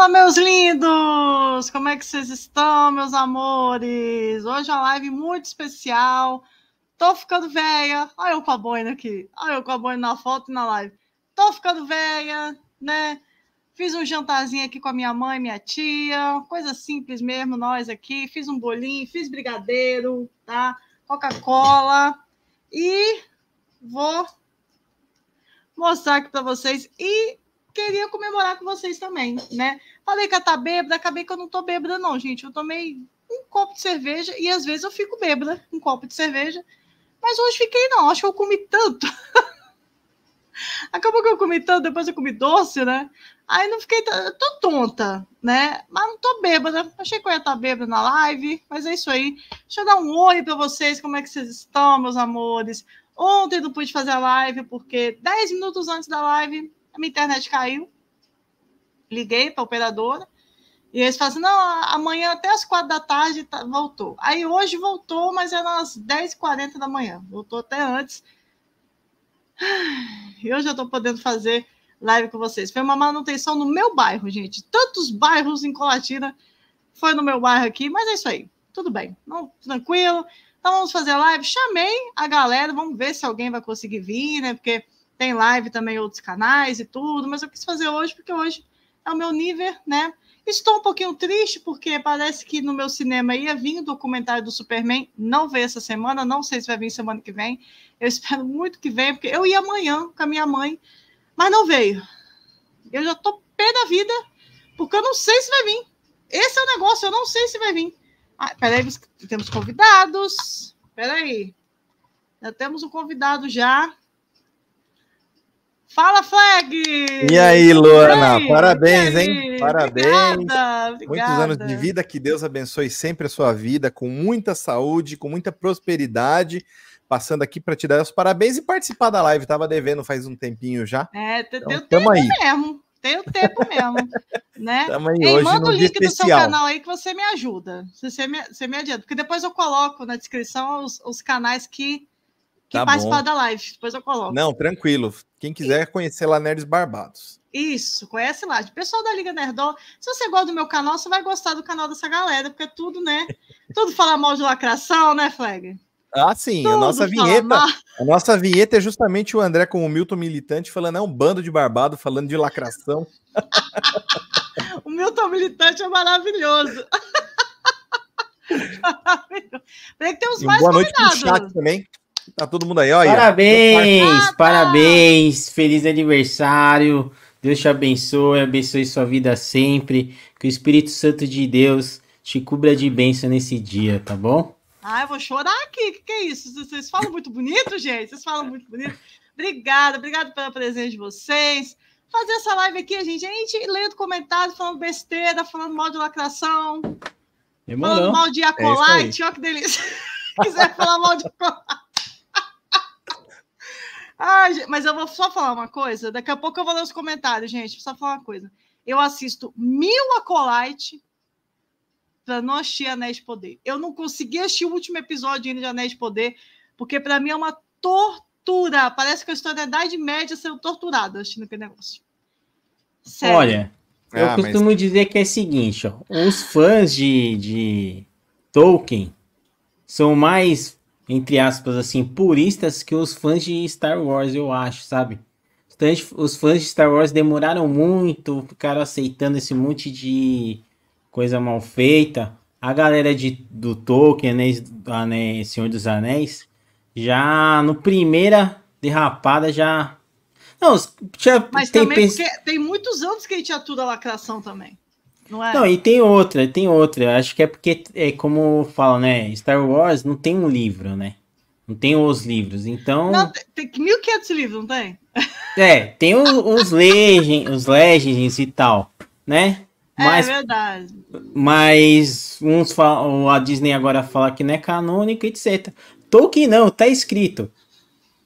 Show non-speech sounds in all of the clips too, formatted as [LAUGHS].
Fala, meus lindos! Como é que vocês estão, meus amores? Hoje é uma live muito especial. Tô ficando velha. Olha eu com a boina né, aqui. Olha eu com a boina na foto e na live. Tô ficando velha, né? Fiz um jantarzinho aqui com a minha mãe, minha tia. Coisa simples mesmo, nós aqui. Fiz um bolinho, fiz brigadeiro, tá? Coca-Cola. E vou mostrar aqui para vocês. E queria comemorar com vocês também, né? Falei que eu tá bêbada, acabei que eu não tô bêbada, não, gente. Eu tomei um copo de cerveja e às vezes eu fico bêbada, um copo de cerveja. Mas hoje fiquei, não. Acho que eu comi tanto. [LAUGHS] Acabou que eu comi tanto, depois eu comi doce, né? Aí não fiquei. Tô tonta, né? Mas não tô bêbada. Achei que eu ia estar tá bêbada na live, mas é isso aí. Deixa eu dar um oi para vocês, como é que vocês estão, meus amores? Ontem não pude fazer a live, porque 10 minutos antes da live a minha internet caiu. Liguei para a operadora. E eles falaram assim, não, amanhã até as quatro da tarde tá, voltou. Aí hoje voltou, mas era às 10h40 da manhã. Voltou até antes. [SIGHS] E hoje eu estou podendo fazer live com vocês. Foi uma manutenção no meu bairro, gente. Tantos bairros em Colatina. Foi no meu bairro aqui, mas é isso aí. Tudo bem, não, tranquilo. Então vamos fazer live. Chamei a galera, vamos ver se alguém vai conseguir vir, né? Porque tem live também, outros canais e tudo, mas eu quis fazer hoje porque hoje é o meu nível, né? Estou um pouquinho triste porque parece que no meu cinema ia vir o documentário do Superman, não veio essa semana, não sei se vai vir semana que vem. Eu espero muito que venha, porque eu ia amanhã com a minha mãe, mas não veio. Eu já tô pé da vida, porque eu não sei se vai vir. Esse é o negócio, eu não sei se vai vir. Ah, peraí, temos convidados. Peraí. Já temos um convidado já. Fala, Flag! E aí, Luana? parabéns, aí? hein? Parabéns. Obrigada, obrigada. Muitos anos de vida, que Deus abençoe sempre a sua vida, com muita saúde, com muita prosperidade. Passando aqui para te dar os parabéns e participar da live. Tava devendo faz um tempinho já. É, então, o tempo aí. mesmo. Tem o tempo mesmo, [LAUGHS] né? Tamo aí E hoje manda o link do seu canal aí que você me ajuda. Você me, você me adianta, porque depois eu coloco na descrição os, os canais que, que tá participam da live. Depois eu coloco. Não, tranquilo. Quem quiser e... conhecer lá Nerds Barbados. Isso, conhece lá. O pessoal da Liga Nerdol, se você gosta do meu canal, você vai gostar do canal dessa galera, porque é tudo, né? tudo fala mal de lacração, né, Flag? Ah, sim, tudo a nossa vinheta. Mal. A nossa vinheta é justamente o André com o Milton militante falando, é um bando de barbado falando de lacração. [LAUGHS] o Milton militante é maravilhoso. [LAUGHS] [LAUGHS] maravilhoso. Tem que ter os mais boa noite pro chat também. Tá todo mundo aí, olha. Parabéns, parabéns, feliz aniversário. Deus te abençoe, abençoe sua vida sempre. Que o Espírito Santo de Deus te cubra de bênção nesse dia, tá bom? Ah, eu vou chorar aqui. O que, que é isso? Vocês falam muito bonito, gente. Vocês falam muito bonito. Obrigada, obrigada pela presença de vocês. Fazer essa live aqui, gente, gente lendo comentários, falando besteira, falando mal de lacração, falando mal de acolite. É Olha que delícia. [LAUGHS] quiser falar mal de acolite. Ah, mas eu vou só falar uma coisa. Daqui a pouco eu vou ler os comentários, gente. Só falar uma coisa. Eu assisto mil Acolyte para não assistir Anéis de Poder. Eu não consegui assistir o último episódio de Anéis de Poder, porque para mim é uma tortura. Parece que eu estou na Idade Média sendo torturada assistindo aquele negócio. Sério. Olha, eu ah, costumo mas... dizer que é o seguinte, ó, os fãs de, de Tolkien são mais entre aspas, assim, puristas que os fãs de Star Wars, eu acho, sabe? Os fãs de Star Wars demoraram muito, ficaram aceitando esse monte de coisa mal feita. A galera de, do Tolkien, Anéis, Anéis, Senhor dos Anéis, já no primeira derrapada já. Não, tinha Mas tem também pens... tem muitos anos que a gente atura a lacração também não é? Não, e tem outra, tem outra. Eu acho que é porque, é como fala, né? Star Wars não tem um livro, né? Não tem os livros, então. Não, tem 1.500 livros, não tem? É, tem os, os, legend, os Legends e tal, né? É mas, é verdade. Mas uns falam, a Disney agora fala que não é canônico, etc. Tolkien não, tá escrito.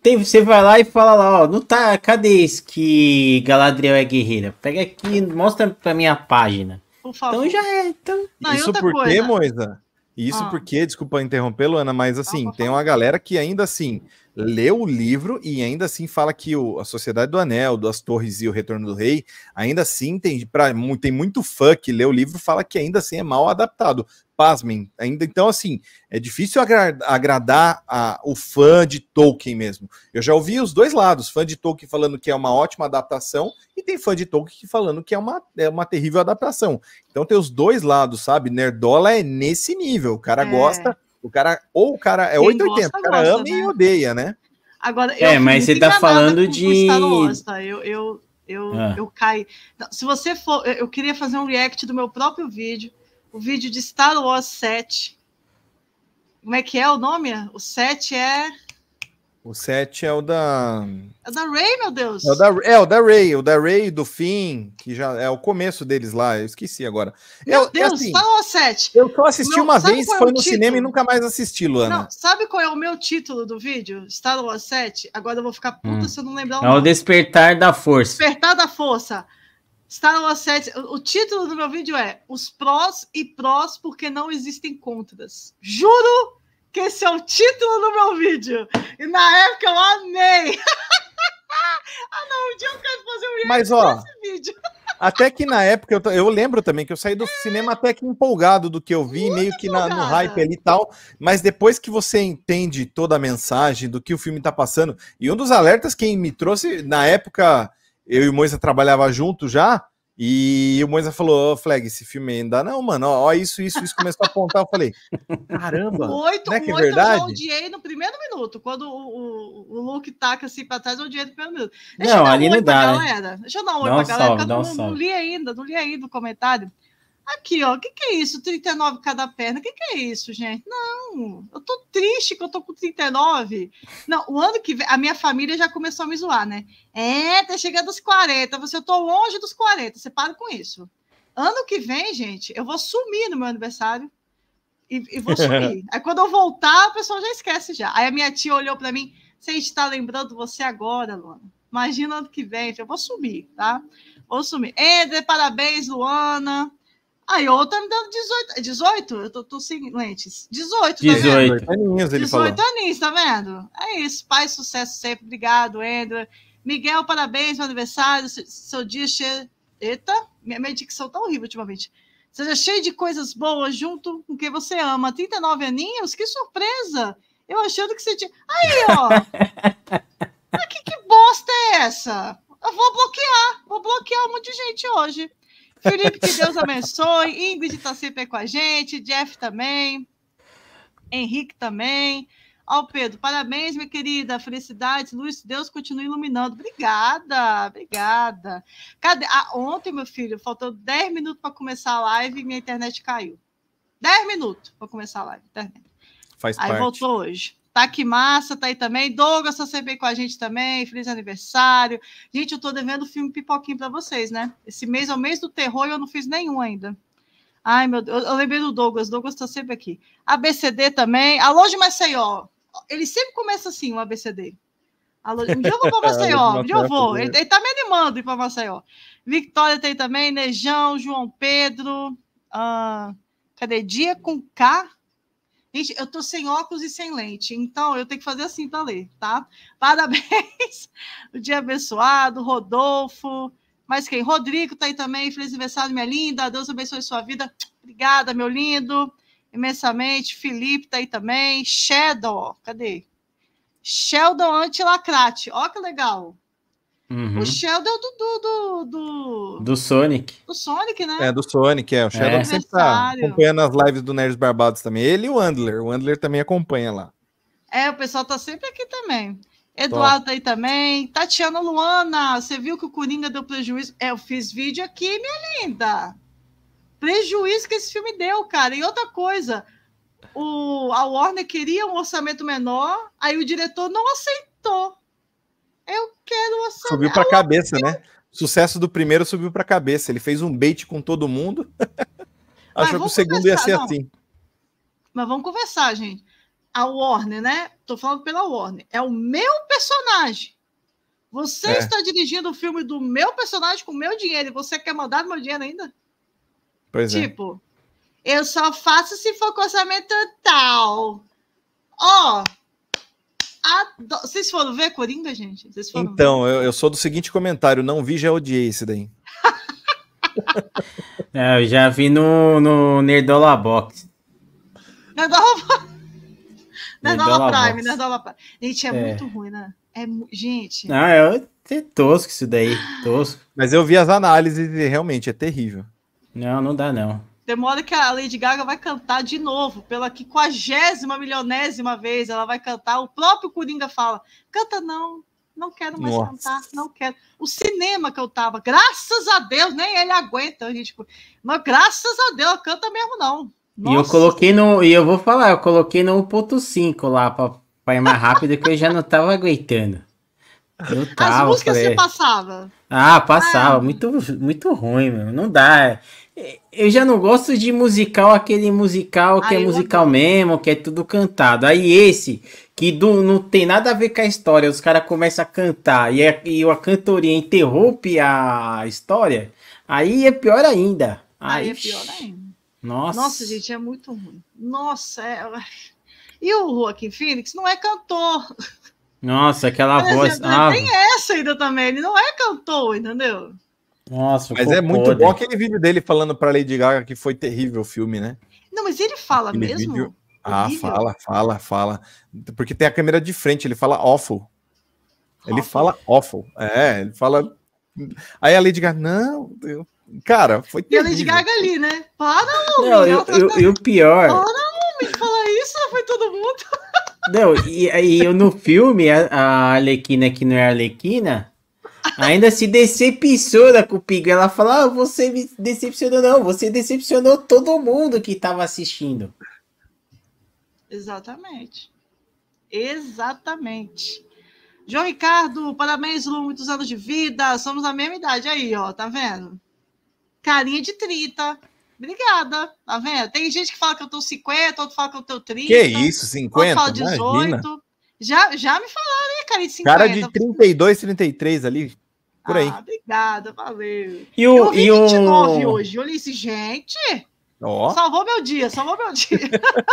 Tem, você vai lá e fala lá, ó, não tá, cadê isso que Galadriel é guerreira? Pega aqui, mostra pra minha página. Por favor. Então já é. Então... Não, Isso por quê, Moisa? Isso ah. porque, desculpa interrompê-lo, Ana, mas assim, ah, tem uma galera que ainda assim leu o livro e ainda assim fala que o, a Sociedade do Anel, das Torres e o Retorno do Rei, ainda assim tem, pra, tem muito fã que lê o livro fala que ainda assim é mal adaptado pasmem, ainda então assim, é difícil agra agradar a, o fã de Tolkien mesmo. Eu já ouvi os dois lados, fã de Tolkien falando que é uma ótima adaptação e tem fã de Tolkien falando que é uma, é uma terrível adaptação. Então tem os dois lados, sabe? Nerdola é nesse nível, o cara é. gosta, o cara ou o cara é 880, o cara gosta, ama né? e odeia, né? Agora, é, mas você tá falando tá de Eu, eu, eu, ah. eu Se você for, eu queria fazer um react do meu próprio vídeo o vídeo de Star Wars 7. Como é que é o nome? O 7 é. O 7 é o da. É da Ray, meu Deus! É o da, é, o da Ray, o da Ray do fim, que já é o começo deles lá, eu esqueci agora. É meu eu, é Deus, assim, Wars o 7. Eu só assisti meu, uma vez, é foi é no título? cinema e nunca mais assisti, Luana. Não, sabe qual é o meu título do vídeo? Star Wars 7? Agora eu vou ficar puta hum. se eu não lembrar o nome. É o Despertar da Força. Despertar da Força. Star Wars 7, o título do meu vídeo é Os prós e prós porque não existem contras. Juro que esse é o título do meu vídeo. E na época eu amei. [LAUGHS] ah, não, um dia eu quero fazer um Mas, ó, vídeo. até que na época, eu, eu, lembro também que eu saí do é. cinema até que empolgado do que eu vi, Muito meio que na, no hype ali e tal. Mas depois que você entende toda a mensagem do que o filme tá passando, e um dos alertas que me trouxe na época eu e o Moisa trabalhava junto já, e o Moisa falou, oh, Flag, esse filme ainda não, mano, ó, isso, isso, isso, começou a apontar, eu falei, caramba, oito, não é que é verdade? eu odiei no primeiro minuto, quando o, o, o Luke taca assim pra trás, eu odiei no primeiro minuto. Deixa não, ali não dá, né? galera. Né? Deixa eu dar um oi pra um galera, salve, eu não, não, li ainda, não li ainda o comentário. Aqui, ó, o que, que é isso? 39 cada perna, o que, que é isso, gente? Não, eu tô triste que eu tô com 39. Não, o ano que vem, a minha família já começou a me zoar, né? É, tá chegando aos 40, você, eu tô longe dos 40, você para com isso. Ano que vem, gente, eu vou sumir no meu aniversário e, e vou sumir. [LAUGHS] Aí quando eu voltar, o pessoal já esquece já. Aí a minha tia olhou para mim, você está lembrando você agora, Luana. Imagina ano que vem, eu vou sumir, tá? Vou sumir. Eder, parabéns, Luana. Aí outra tá me dando 18. 18? Eu tô, tô sem lentes. 18, 18. tá vendo? 18 aninhos, ele 18 falou. aninhos, tá vendo? É isso. Pai, sucesso sempre. Obrigado, Ender. Miguel, parabéns, pelo aniversário. Seu dia cheio. Eita, minha, minha dicção tá horrível ultimamente. Seja cheio de coisas boas junto com quem você ama. 39 aninhos? Que surpresa! Eu achando que você tinha. Aí, ó! [LAUGHS] que, que bosta é essa? Eu vou bloquear. Vou bloquear um monte de gente hoje. Felipe, que Deus abençoe. Ingrid está sempre aí com a gente. Jeff também. Henrique também. Ao Pedro, parabéns, minha querida. Felicidade, Luiz, Deus continue iluminando. Obrigada, obrigada. Cadê? Ah, ontem, meu filho, faltou 10 minutos para começar a live e minha internet caiu. 10 minutos para começar a live. Internet. Faz Aí parte. voltou hoje. Tá que Massa tá aí também. Douglas, você tá veio com a gente também. Feliz aniversário. Gente, eu tô devendo o filme Pipoquinho para vocês, né? Esse mês é o mês do terror e eu não fiz nenhum ainda. Ai, meu Deus. Eu lembrei do Douglas. Douglas tá sempre aqui. ABCD também. Alô de Maceió. Ele sempre começa assim, o ABCD. Alô, um dia eu vou para Maceió, um dia eu vou. Ele, ele tá me animando ir para Maceió. Victoria tem também, Nejão, João Pedro. Ah, cadê? Dia com K Gente, eu tô sem óculos e sem lente, então eu tenho que fazer assim para ler, tá? Parabéns, [LAUGHS] o dia abençoado, Rodolfo, mas quem? Rodrigo tá aí também, feliz aniversário, minha linda, Deus abençoe sua vida, obrigada, meu lindo, imensamente, Felipe tá aí também, Shadow, cadê? Sheldon Antilacrate, ó que legal, Uhum. O Sheldon é do do, do, do, do. Sonic. Do Sonic, né? É, do Sonic, é. O é. Sheldon é. sempre tá acompanhando as lives do Nerds Barbados também. Ele e o Andler. O Andler também acompanha lá. É, o pessoal tá sempre aqui também. Eduardo Top. aí também. Tatiana Luana, você viu que o Coringa deu prejuízo? É, eu fiz vídeo aqui, minha linda. Prejuízo que esse filme deu, cara. E outra coisa, o, a Warner queria um orçamento menor, aí o diretor não aceitou. Eu quero sua Subiu pra cabeça, né? sucesso do primeiro subiu pra cabeça. Ele fez um bait com todo mundo. [LAUGHS] Achou que o segundo ia ser não. assim. Mas vamos conversar, gente. A Warner, né? Tô falando pela Warner. É o meu personagem. Você é. está dirigindo o filme do meu personagem com o meu dinheiro e você quer mandar meu dinheiro ainda? Pois é. tipo, é. eu só faço se for com orçamento total. Ó, oh, Adoro. Vocês foram ver Coringa, gente? então, eu, eu, sou do seguinte comentário: não vi, já odiei esse daí. [LAUGHS] é, eu já vi no, no Nerdola Box. Nerdola Box. Nerdola Prime, Nerdola Prime. Gente, é, é, muito ruim, né? É, gente. ah é, é tosco isso daí. Tosco. Mas eu vi as análises e realmente é terrível. Não, não dá, não. Demora que a Lady Gaga vai cantar de novo, pela quinquagésima milionésima vez, ela vai cantar. O próprio Coringa fala: canta não, não quero mais Nossa. cantar, não quero. O cinema que eu tava, graças a Deus, nem ele aguenta, a gente. Tipo, mas graças a Deus, canta mesmo não. Nossa. E eu coloquei no, e eu vou falar, eu coloquei no 1.5 lá para ir mais rápido que eu já não tava aguentando. Eu tava, As músicas falei... você passava? Ah, passava, é. muito muito ruim, meu. não dá. É. Eu já não gosto de musical, aquele musical que é ah, é musical mesmo, que é tudo cantado. Aí esse, que do, não tem nada a ver com a história, os caras começam a cantar e, é, e a cantoria interrompe a história, aí é pior ainda. Aí, é aí é pior ainda. Nossa. Nossa, gente, é muito ruim. Nossa, é... [LAUGHS] E o Joaquim Phoenix não é cantor. Nossa, aquela voz. Exemplo, é, ah, tem essa ainda também, ele não é cantor, entendeu? Nossa, mas é muito bom aquele vídeo dele falando para Lady Gaga que foi terrível o filme, né? Não, mas ele fala aquele mesmo. Vídeo... Ah, fala, fala, fala. Porque tem a câmera de frente, ele fala awful. Ele awful. fala awful. É, ele fala. Aí a Lady Gaga, não, eu... cara, foi terrível. E a Lady Gaga ali, né? Para, não, não eu, eu, eu, o pior. Para, não, me fala isso, foi todo mundo. Não, e, aí no filme, a, a Alequina que não é a Alequina Ainda se decepciona com o Pinguim. Ela fala: ah, você me decepcionou, não. Você decepcionou todo mundo que estava assistindo. Exatamente. Exatamente. João Ricardo, parabéns, Lu, muitos anos de vida. Somos da mesma idade aí, ó, tá vendo? Carinha de 30. Obrigada, tá vendo? Tem gente que fala que eu tô 50, outro fala que eu tô 30. Que isso, 50? Outro fala 18. Imagina. Já, já me falaram, né, cara? De 50. Cara de 32, 33 ali. Por aí. Ah, obrigada, valeu. E o, eu vi e 29 o... hoje. Eu li isso, gente. Oh. Salvou meu dia, salvou meu dia.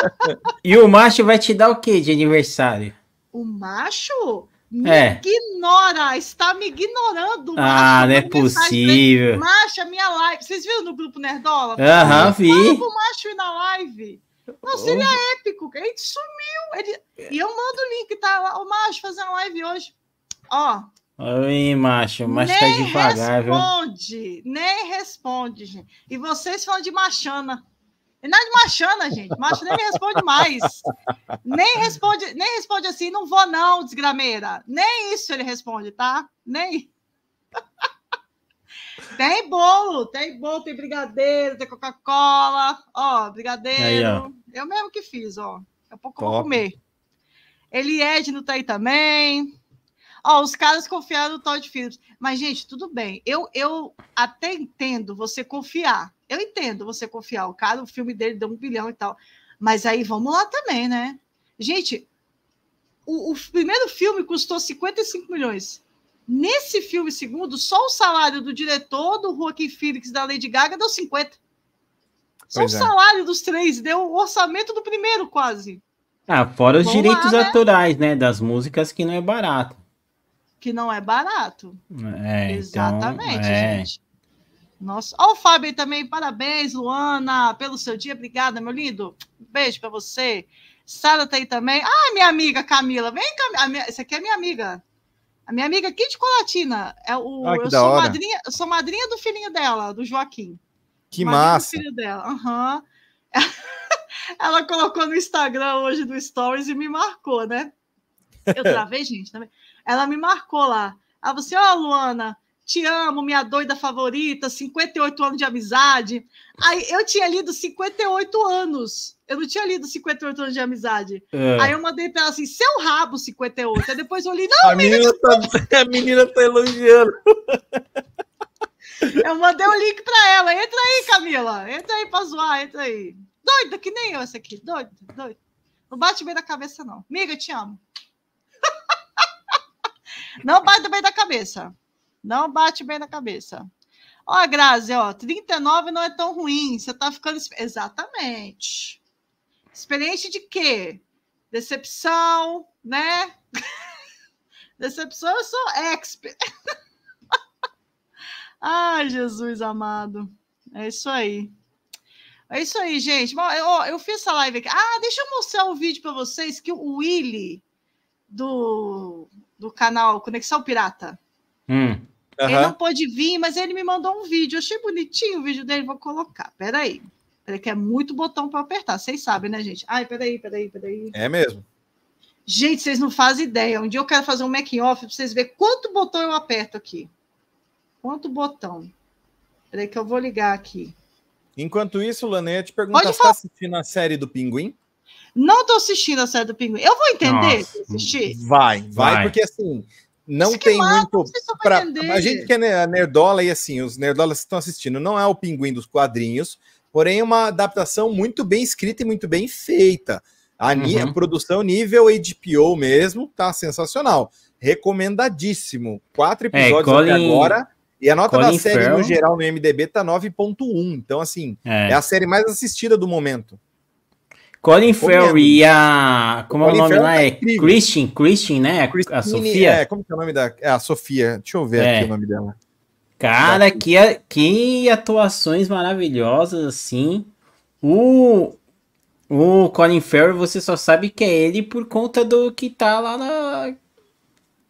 [LAUGHS] e o macho vai te dar o que de aniversário? O macho? Me é. ignora, está me ignorando. Ah, macho, ah, não é possível. Macho, a é minha live. Vocês viram no grupo Nerdola? Aham, uhum, vi. Fala pro macho ir na live ele é épico. Ele sumiu. Ele... E eu mando o link, tá? O Macho fazendo live hoje. Ó. Oi, macho, mas tá nem tá devagar, viu? nem responde, nem gente. E vocês falam de machana. E é de machana, gente. Macho nem me responde mais. Nem responde, nem responde assim, não vou não, desgrameira. Nem isso ele responde, tá? Nem. [LAUGHS] Tem bolo, tem bolo, tem brigadeiro, tem Coca-Cola, ó, brigadeiro. Aí, ó. Eu mesmo que fiz, ó. Daqui a pouco Top. vou comer. Eliedno tá aí também. Ó, os caras confiaram no Todd Phillips. Mas, gente, tudo bem. Eu, eu até entendo você confiar. Eu entendo você confiar. O cara, o filme dele deu um bilhão e tal. Mas aí vamos lá também, né? Gente, o, o primeiro filme custou 55 milhões. Nesse filme segundo, só o salário do diretor, do Joaquim Phoenix da Lady Gaga deu 50. Só pois o é. salário dos três deu o orçamento do primeiro, quase. Ah, fora os Vamos direitos lá, né? autorais, né? né? Das músicas que não é barato. Que não é barato. É, então, Exatamente, então, é... gente. Nossa. Ó, o Fábio também, parabéns, Luana, pelo seu dia. Obrigada, meu lindo. Beijo para você. Sara tá aí também. Ah, minha amiga Camila. Vem, Camila. Essa aqui é minha amiga. A minha amiga Kit Colatina. É o, ah, eu sou hora. madrinha, sou madrinha do filhinho dela, do Joaquim. Que madrinha massa. Do filho dela. Uhum. [LAUGHS] Ela colocou no Instagram hoje do Stories e me marcou, né? Eu travei, [LAUGHS] gente, também. Ela me marcou lá. Ela falou assim: Ó, oh, Luana, te amo, minha doida favorita, 58 anos de amizade. Aí eu tinha lido 58 anos. Eu não tinha lido 58 anos de amizade. É. Aí eu mandei pra ela assim, seu é rabo 58. Aí depois eu li, não, a menina, tá, [LAUGHS] a menina tá elogiando. [LAUGHS] Eu mandei o um link para ela. Entra aí, Camila. Entra aí pra zoar, entra aí. Doida, que nem eu essa aqui. Doida, doida. Não bate bem da cabeça, não. Miga, eu te amo. [LAUGHS] Não bate bem da cabeça. Não bate bem na cabeça. Ó, Grazi, ó, 39 não é tão ruim. Você tá ficando. Exatamente. Experiente de quê? Decepção, né? [LAUGHS] Decepção, eu sou expert. [LAUGHS] Ai, Jesus amado. É isso aí. É isso aí, gente. Bom, eu, eu fiz essa live aqui. Ah, deixa eu mostrar um vídeo para vocês que o Willy do, do canal Conexão Pirata. Hum Uhum. Ele não pôde vir, mas ele me mandou um vídeo. Eu achei bonitinho o vídeo dele, vou colocar. Peraí. Peraí, que é muito botão para apertar. Vocês sabem, né, gente? Ai, peraí, peraí, peraí. É mesmo. Gente, vocês não fazem ideia. Um dia eu quero fazer um making-off para vocês verem quanto botão eu aperto aqui. Quanto botão. Peraí que eu vou ligar aqui. Enquanto isso, Lanete, pergunta se está assistindo a série do Pinguim? Não estou assistindo a série do Pinguim. Eu vou entender Nossa, assistir? Vai, vai, vai, porque assim, não tem muito para a gente que é nerdola e assim os nerdolas estão assistindo não é o pinguim dos quadrinhos porém é uma adaptação muito bem escrita e muito bem feita a, uhum. produção nível HBO mesmo tá sensacional recomendadíssimo quatro é, episódios é, Colin... até agora e a nota Colin da série no geral no MDB tá 9.1 então assim é. é a série mais assistida do momento Colin Farrell e a. Como é o nome lá? Tá é incrível. Christian, Christian, né? Christine, a Sofia. É, como que é o nome da. É, a Sofia. Deixa eu ver é. aqui o nome dela. Cara, que, que atuações maravilhosas, assim. O. O Colin Farrell, você só sabe que é ele por conta do que tá lá na.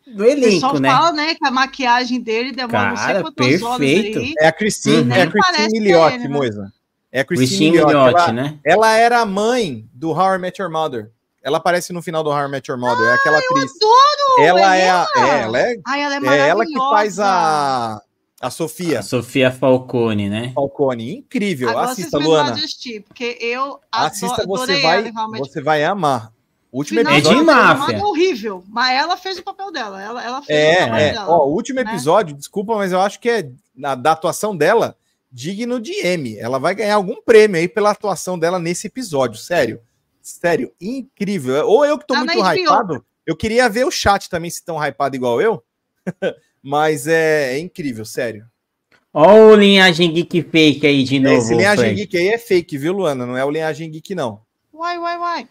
Do elenco, só né? fala, né, que a maquiagem dele demora Cara, não sei quantos perfeito. É a Christine, uhum. é a Christine Milioti, né? Moisa. É a Christine, Christine Milioti, ela, né? Ela era a mãe do How I Met Your Mother. Ela aparece no final do How I Met Your Mother, ah, é aquela ah, atriz. Adoro, ela é, ela. É a, é, ela é, Ai, ela é, é ela que faz a a Sofia. A Sofia Falcone, né? Falcone, incrível. Agora Assista, Luana. Assistir, porque eu Assista, você vai, ela, você vai amar. último Final episódio é de máfia. É horrível, mas ela fez o papel dela. Ela, ela fez é, o papel é. dela. Ó, último né? episódio, né? desculpa, mas eu acho que é na, da atuação dela digno de M. Ela vai ganhar algum prêmio aí pela atuação dela nesse episódio, sério. Sério, incrível. É, ou eu que tô tá muito hypado, eu queria ver o chat também se tão hypado igual eu, [LAUGHS] mas é, é, incrível, sério. Olha o linhagem geek fake aí de novo. Esse linhagem geek aí é fake, viu, Luana? Não é o linhagem geek, não. Uai, uai, uai.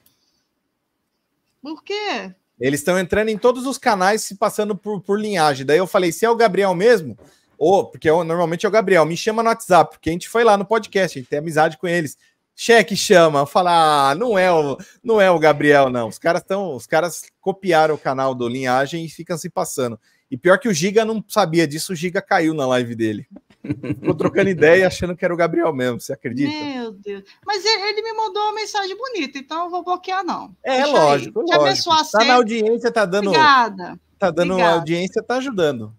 Por quê? Eles estão entrando em todos os canais se passando por, por linhagem. Daí eu falei, se é o Gabriel mesmo, ou, porque eu, normalmente é o Gabriel, me chama no WhatsApp, porque a gente foi lá no podcast, a gente tem amizade com eles. Cheque chama, fala, ah, não é o, não é o Gabriel, não. Os caras estão, os caras copiaram o canal do Linhagem e ficam se passando. E pior que o Giga não sabia disso, o Giga caiu na live dele. Ficou trocando ideia e achando que era o Gabriel mesmo, você acredita? Meu Deus. Mas ele, me mandou uma mensagem bonita, então eu vou bloquear, não. É, Deixa lógico. Aí. Te lógico. Tá na audiência, tá dando. Obrigada. Tá dando Obrigada. audiência, tá ajudando.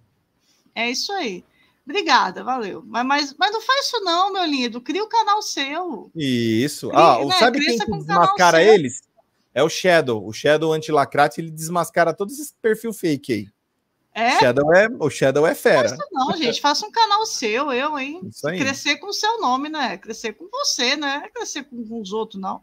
É isso aí. Obrigada, valeu. Mas, mas, mas não faz isso não, meu lindo. Cria o um canal seu. Isso. Cria, ah, né? sabe Cresça quem que desmascara eles? É o Shadow. O Shadow antilacrate, ele desmascara todo esse perfil fake aí. É? Shadow é o Shadow é fera. Não, faça não, gente. Faça um canal seu, eu, hein? Isso aí. Crescer com o seu nome, né? Crescer com você, né? Crescer com, com os outros, não.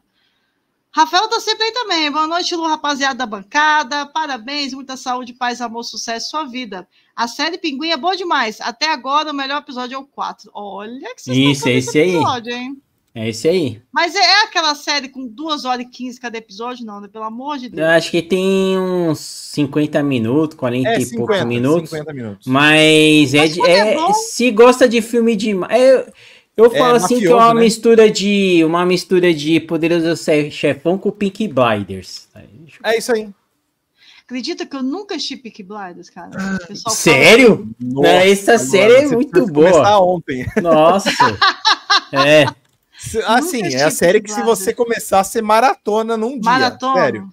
Rafael tá sempre aí também. Boa noite, Lu, rapaziada da bancada. Parabéns, muita saúde, paz, amor, sucesso, sua vida. A série Pinguim é boa demais. Até agora, o melhor episódio é o 4. Olha que vocês Isso, é esse episódio, aí. Hein? É esse aí. Mas é, é aquela série com 2 horas e 15 cada episódio, não, né? Pelo amor de Deus. Eu acho que tem uns 50 minutos, 40 é, 50, e poucos minutos. 50 minutos. Mas, mas é, é, é se gosta de filme demais. É, eu é falo é, assim mafioso, que é uma né? mistura de uma mistura de Poderoso Chefão com Pink Blinders. É isso aí. Acredita que eu nunca assisti Pink Blinders, cara? Ah, sério? Nossa, Essa agora, série é muito boa. ontem. Nossa. [LAUGHS] é. Assim, é a série que se você começar, a ser maratona num maratona. dia. Sério.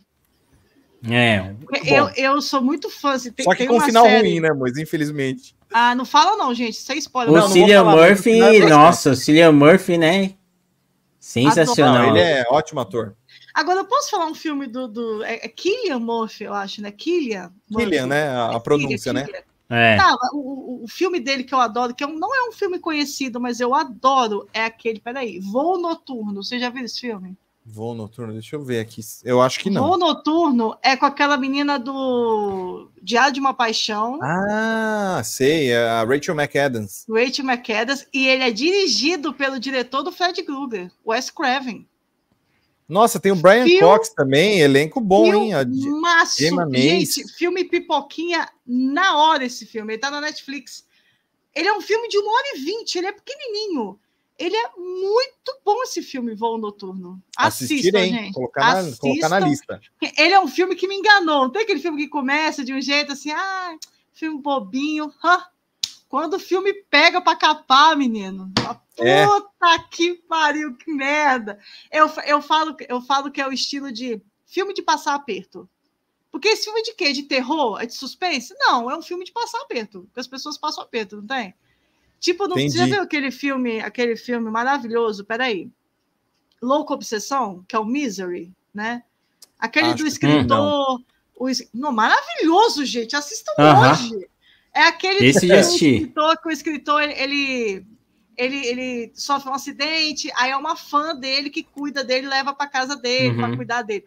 É. Eu, eu sou muito fã. Assim, tem, Só que com final série... ruim, né, Mois? Infelizmente. Ah, não fala não, gente. Isso é spoiler. O não, Cillian não Murphy, nossa, o Cillian Murphy, né? Sensacional. ele é ótimo ator. Agora, eu posso falar um filme do. do é, é Killian Murphy, eu acho, né? Killian. Murphy. Killian, né? A, é a pronúncia, Killian, né? Killian. É. Tá, o, o, filme dele que eu adoro, que é não é um filme conhecido, mas eu adoro, é aquele. Peraí, Voo Noturno. Você já viu esse filme? Voo noturno, deixa eu ver aqui. Eu acho que não. Voo noturno é com aquela menina do Diário de uma Paixão. Ah, sei, é a Rachel McAdams. Rachel McAdams, e ele é dirigido pelo diretor do Fred Gruber, Wes Craven. Nossa, tem o Brian Cox também, elenco bom, hein? Maço, gente, filme pipoquinha na hora esse filme, ele tá na Netflix. Ele é um filme de 1 hora e vinte, ele é pequenininho. Ele é muito bom esse filme, Voo Noturno. Assistam, Assistirem, gente. Colocar na, Assistam. colocar na lista. Ele é um filme que me enganou. Não tem aquele filme que começa de um jeito assim, ah, filme bobinho. Hã? Quando o filme pega para capar, menino. É. Puta que pariu, que merda. Eu, eu, falo, eu falo que é o estilo de filme de passar aperto. Porque esse filme de quê? De terror? É de suspense? Não, é um filme de passar aperto. Porque as pessoas passam aperto, não tem? Tipo, não, Entendi. você já viu aquele filme, aquele filme maravilhoso, peraí. Louco Obsessão, que é o Misery, né? Aquele Acho do hum, escritor. O, não, maravilhoso, gente. Assistam uh -huh. hoje. É aquele Esse do escritor que o escritor ele, ele, ele sofre um acidente, aí é uma fã dele que cuida dele, leva para casa dele, uhum. para cuidar dele.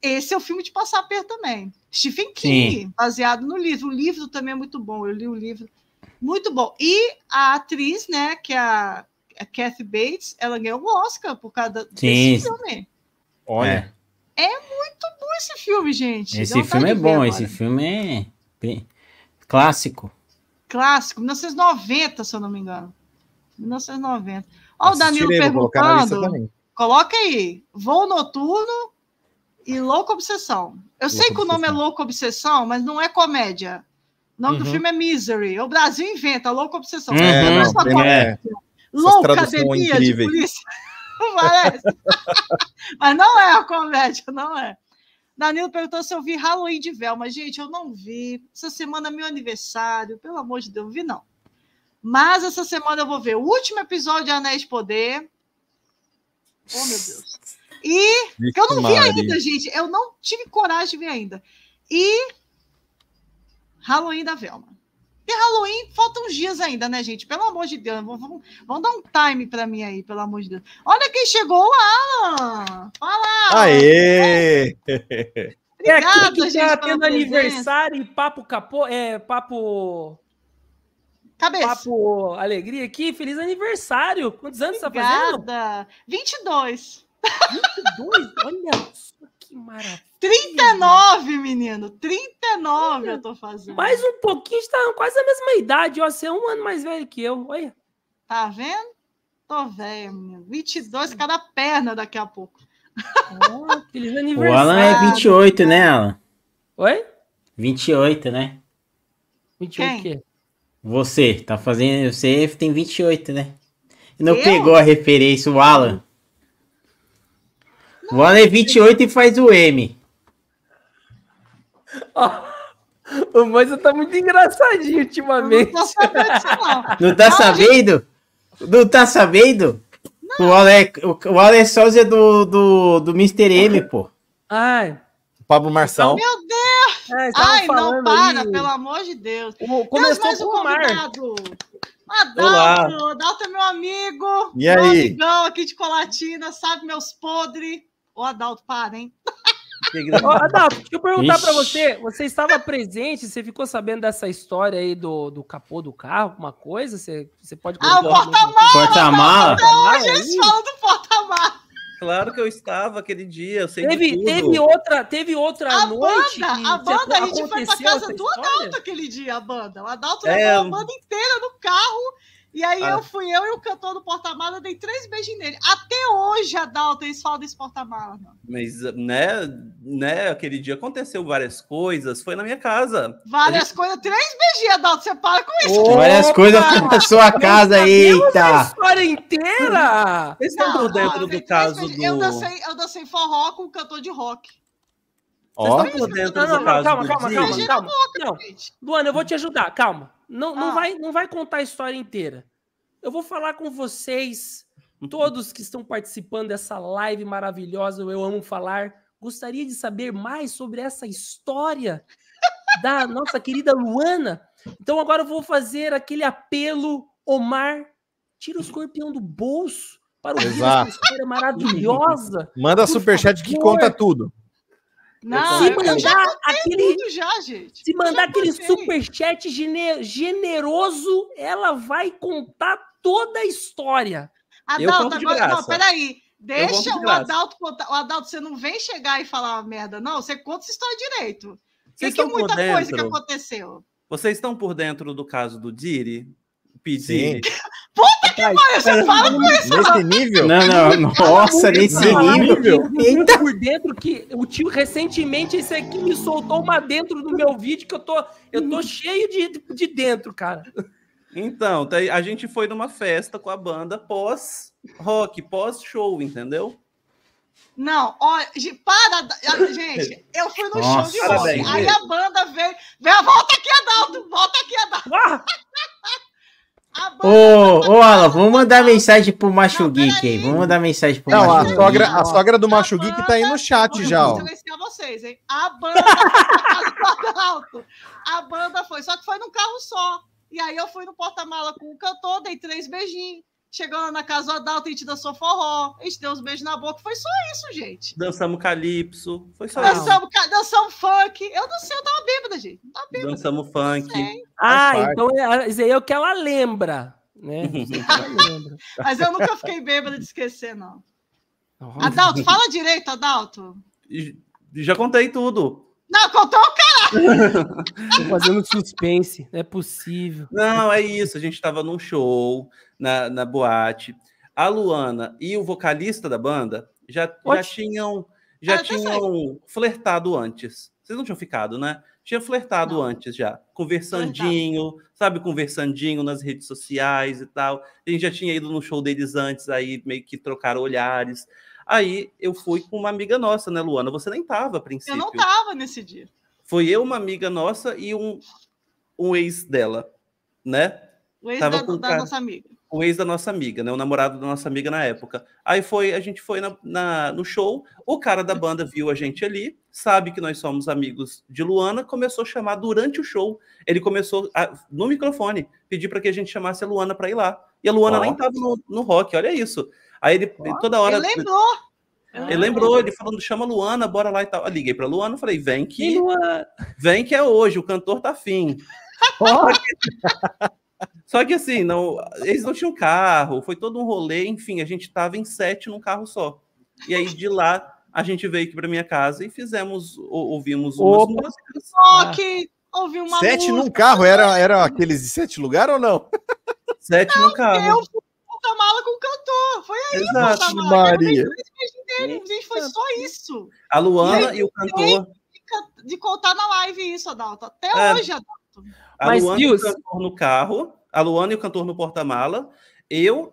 Esse é o filme de passar perto também. Stephen King, Sim. baseado no livro. O livro também é muito bom. Eu li o livro muito bom. E a atriz, né, que é a, a Kathy Bates, ela ganhou o um Oscar por causa Sim. desse filme. Olha. É. é. muito bom esse filme, gente. Esse filme é bom, agora. esse filme é clássico. Clássico, 1990, se eu não me engano. 1990. Olha o Danilo perguntando. Coloca aí. Voo noturno e louco obsessão. Eu louco sei que obsessão. o nome é louco obsessão, mas não é comédia. O nome uhum. do filme é Misery. O Brasil inventa, louca obsessão. Uhum, é, é. Louca academia de polícia. [LAUGHS] Parece. [LAUGHS] Mas não é a comédia, não é. Danilo perguntou se eu vi Halloween de Velma. Gente, eu não vi. Essa semana é meu aniversário. Pelo amor de Deus, não vi, não. Mas essa semana eu vou ver o último episódio de Anéis de Poder. Oh, meu Deus. E. Que eu não vi ainda, gente. Eu não tive coragem de ver ainda. E Halloween da Velma. E Halloween, faltam uns dias ainda, né, gente? Pelo amor de Deus, vamos dar um time para mim aí, pelo amor de Deus. Olha quem chegou, o Alan! Fala! Alan. Aê! É. é Obrigada, que tá gente. Tá tendo aniversário e papo capô, é, papo. Cabeça. Papo alegria aqui, feliz aniversário! Quantos anos Obrigada. você tá fazendo? 22. 22? Olha que maravilha! 39, menino! 39 Olha, eu tô fazendo. Mais um pouquinho, tá quase a mesma idade. Ó, você é um ano mais velho que eu. Olha. Tá vendo? Tô velho, menino. 22 cada perna daqui a pouco. Oh, feliz aniversário. O Alan é 28, né, Alan? Oi? 28, né? 28 Quem? quê? Você, tá fazendo. Você tem 28, né? Não eu? pegou a referência, o Alan. O é 28 e faz o M. Oh, o Moisa tá muito engraçadinho ultimamente. Não, tá sabendo, não. não tá sabendo? Não tá sabendo? O Ale, o, o Ale é sósia do, do, do Mr. M, pô. Ai. Pablo Marçal. Meu Deus! É, Ai, não para, aí. pelo amor de Deus. Como começou Deus, com o convidado. Adalto, Adalto é meu amigo. E meu aí? amigão aqui de Colatina, sabe meus podres. Ô, Adalto, para, hein? Ô, Adalto, deixa eu perguntar Ixi. pra você. Você estava presente, você ficou sabendo dessa história aí do, do capô do carro, alguma coisa? Você, você pode Ah, o porta-mala! Porta-mala? Não, a gente fala é do porta-mala. Claro que eu estava aquele dia, eu sei teve, Teve outra, teve outra a noite. Banda, a banda, a gente foi pra casa do Adalto aquele dia, a banda. O Adalto é... levou a banda inteira no carro e aí ah. eu fui, eu e o cantor do porta-mala, dei três beijinhos nele. Até hoje, Adalto, eles falam desse porta-mala. Mas, né, né, aquele dia aconteceu várias coisas, foi na minha casa. Várias gente... coisas, três beijinhos, Adalto, você para com isso. Oh, várias coisas na sua casa, eita. A história inteira! Vocês não por dentro do caso do... Eu dancei, eu dancei forró com o cantor de rock. Vocês oh. por dentro não, não, não, calma, calma, calma, calma. Não, Luana, eu vou te ajudar, calma. Não, não, ah. vai, não vai contar a história inteira. Eu vou falar com vocês, todos que estão participando dessa live maravilhosa, eu amo falar. Gostaria de saber mais sobre essa história da nossa querida Luana. Então agora eu vou fazer aquele apelo, Omar, tira o escorpião do bolso para o Exato. uma história maravilhosa. Manda superchat que conta tudo. Não, se mandar eu aquele, já, gente. Se mandar aquele superchat generoso, ela vai contar toda a história. Adalto, agora, não, peraí. Deixa de o Adalto contar. O Adalto, você não vem chegar e falar merda, não. Você conta essa história direito. Vocês Tem que muita coisa que aconteceu. Vocês estão por dentro do caso do Diri? pedir. Puta que pariu, você fala com isso, Nesse nível? Não, não, nossa, nesse nível. Eita. Por dentro que o tio recentemente, esse aqui me soltou uma dentro do meu vídeo que eu tô, eu tô cheio de, de dentro, cara. Então, tá a gente foi numa festa com a banda pós-rock, pós-show, entendeu? Não, ó, para, ah, gente, eu fui no Nossa, show de rock, aí a banda veio, veio, volta aqui, Adalto, volta aqui, Adalto. Ah! Ô, ô Alan, vamos mandar mensagem pro Macho não, Geek aí. Vamos mandar mensagem pro não, Macho a Geek. Sogra, a sogra do Macho Geek tá aí no chat já. Ó. Vocês, hein? A banda foi A banda foi, só que foi num carro só. E aí eu fui no porta-mala com o cantor, dei três beijinhos. Chegou na casa do Adalto, a gente dançou forró, a gente deu uns beijos na boca. Foi só isso, gente. Dançamos calypso. Foi só dançamos, isso. Dançamos funk. Eu não sei, eu tava bêbada, gente. tava bêbada. Dançamos funk. Ah, Faz então parte. É, é, é, o que ela lembra. Né? [LAUGHS] É [LAUGHS] Mas eu nunca fiquei bêbada de esquecer, não. Adalto, fala direito, Adalto. Já contei tudo. Não, contou o caralho! Tô fazendo suspense, não é possível. Não, é isso. A gente tava num show, na, na boate. A Luana e o vocalista da banda já, já tinham, já ah, tinham flertado antes. Vocês não tinham ficado, né? Tinha flertado não. antes já. Conversandinho, Flertado. sabe? Conversandinho nas redes sociais e tal. A gente já tinha ido no show deles antes, aí meio que trocaram olhares. Aí eu fui com uma amiga nossa, né, Luana? Você nem tava a princípio. Eu não tava nesse dia. Foi eu, uma amiga nossa e um, um ex dela, né? O ex da, com... da nossa amiga o ex da nossa amiga, né? O namorado da nossa amiga na época. Aí foi, a gente foi na, na, no show, o cara da banda viu a gente ali, sabe que nós somos amigos de Luana, começou a chamar durante o show. Ele começou a, no microfone, pedir para que a gente chamasse a Luana para ir lá. E a Luana oh. nem estava no, no rock, olha isso. Aí ele oh. toda hora. Ele lembrou! Ele ah, lembrou, ele falando, chama Luana, bora lá e tal. Eu liguei pra Luana e falei, vem que. Vem que é hoje, o cantor tá fim. Oh. [LAUGHS] Só que assim, não, eles não tinham carro, foi todo um rolê, enfim, a gente tava em sete num carro só. E aí de lá a gente veio aqui para minha casa e fizemos, ou, ouvimos umas Opa. músicas. Ah. que ouvi uma sete música. num carro, era, era aqueles de sete lugar ou não? Sete não, num carro. Eu fui mala com o cantor, foi aí Exato, Maria. gente, foi só isso. A Luana e, aí, e o cantor. De, de, contar na live isso, Adalto. Até é. hoje, Adalto gosto. A Mas, Luana Deus... e o cantor no carro, a Luana e o cantor no porta-mala, eu,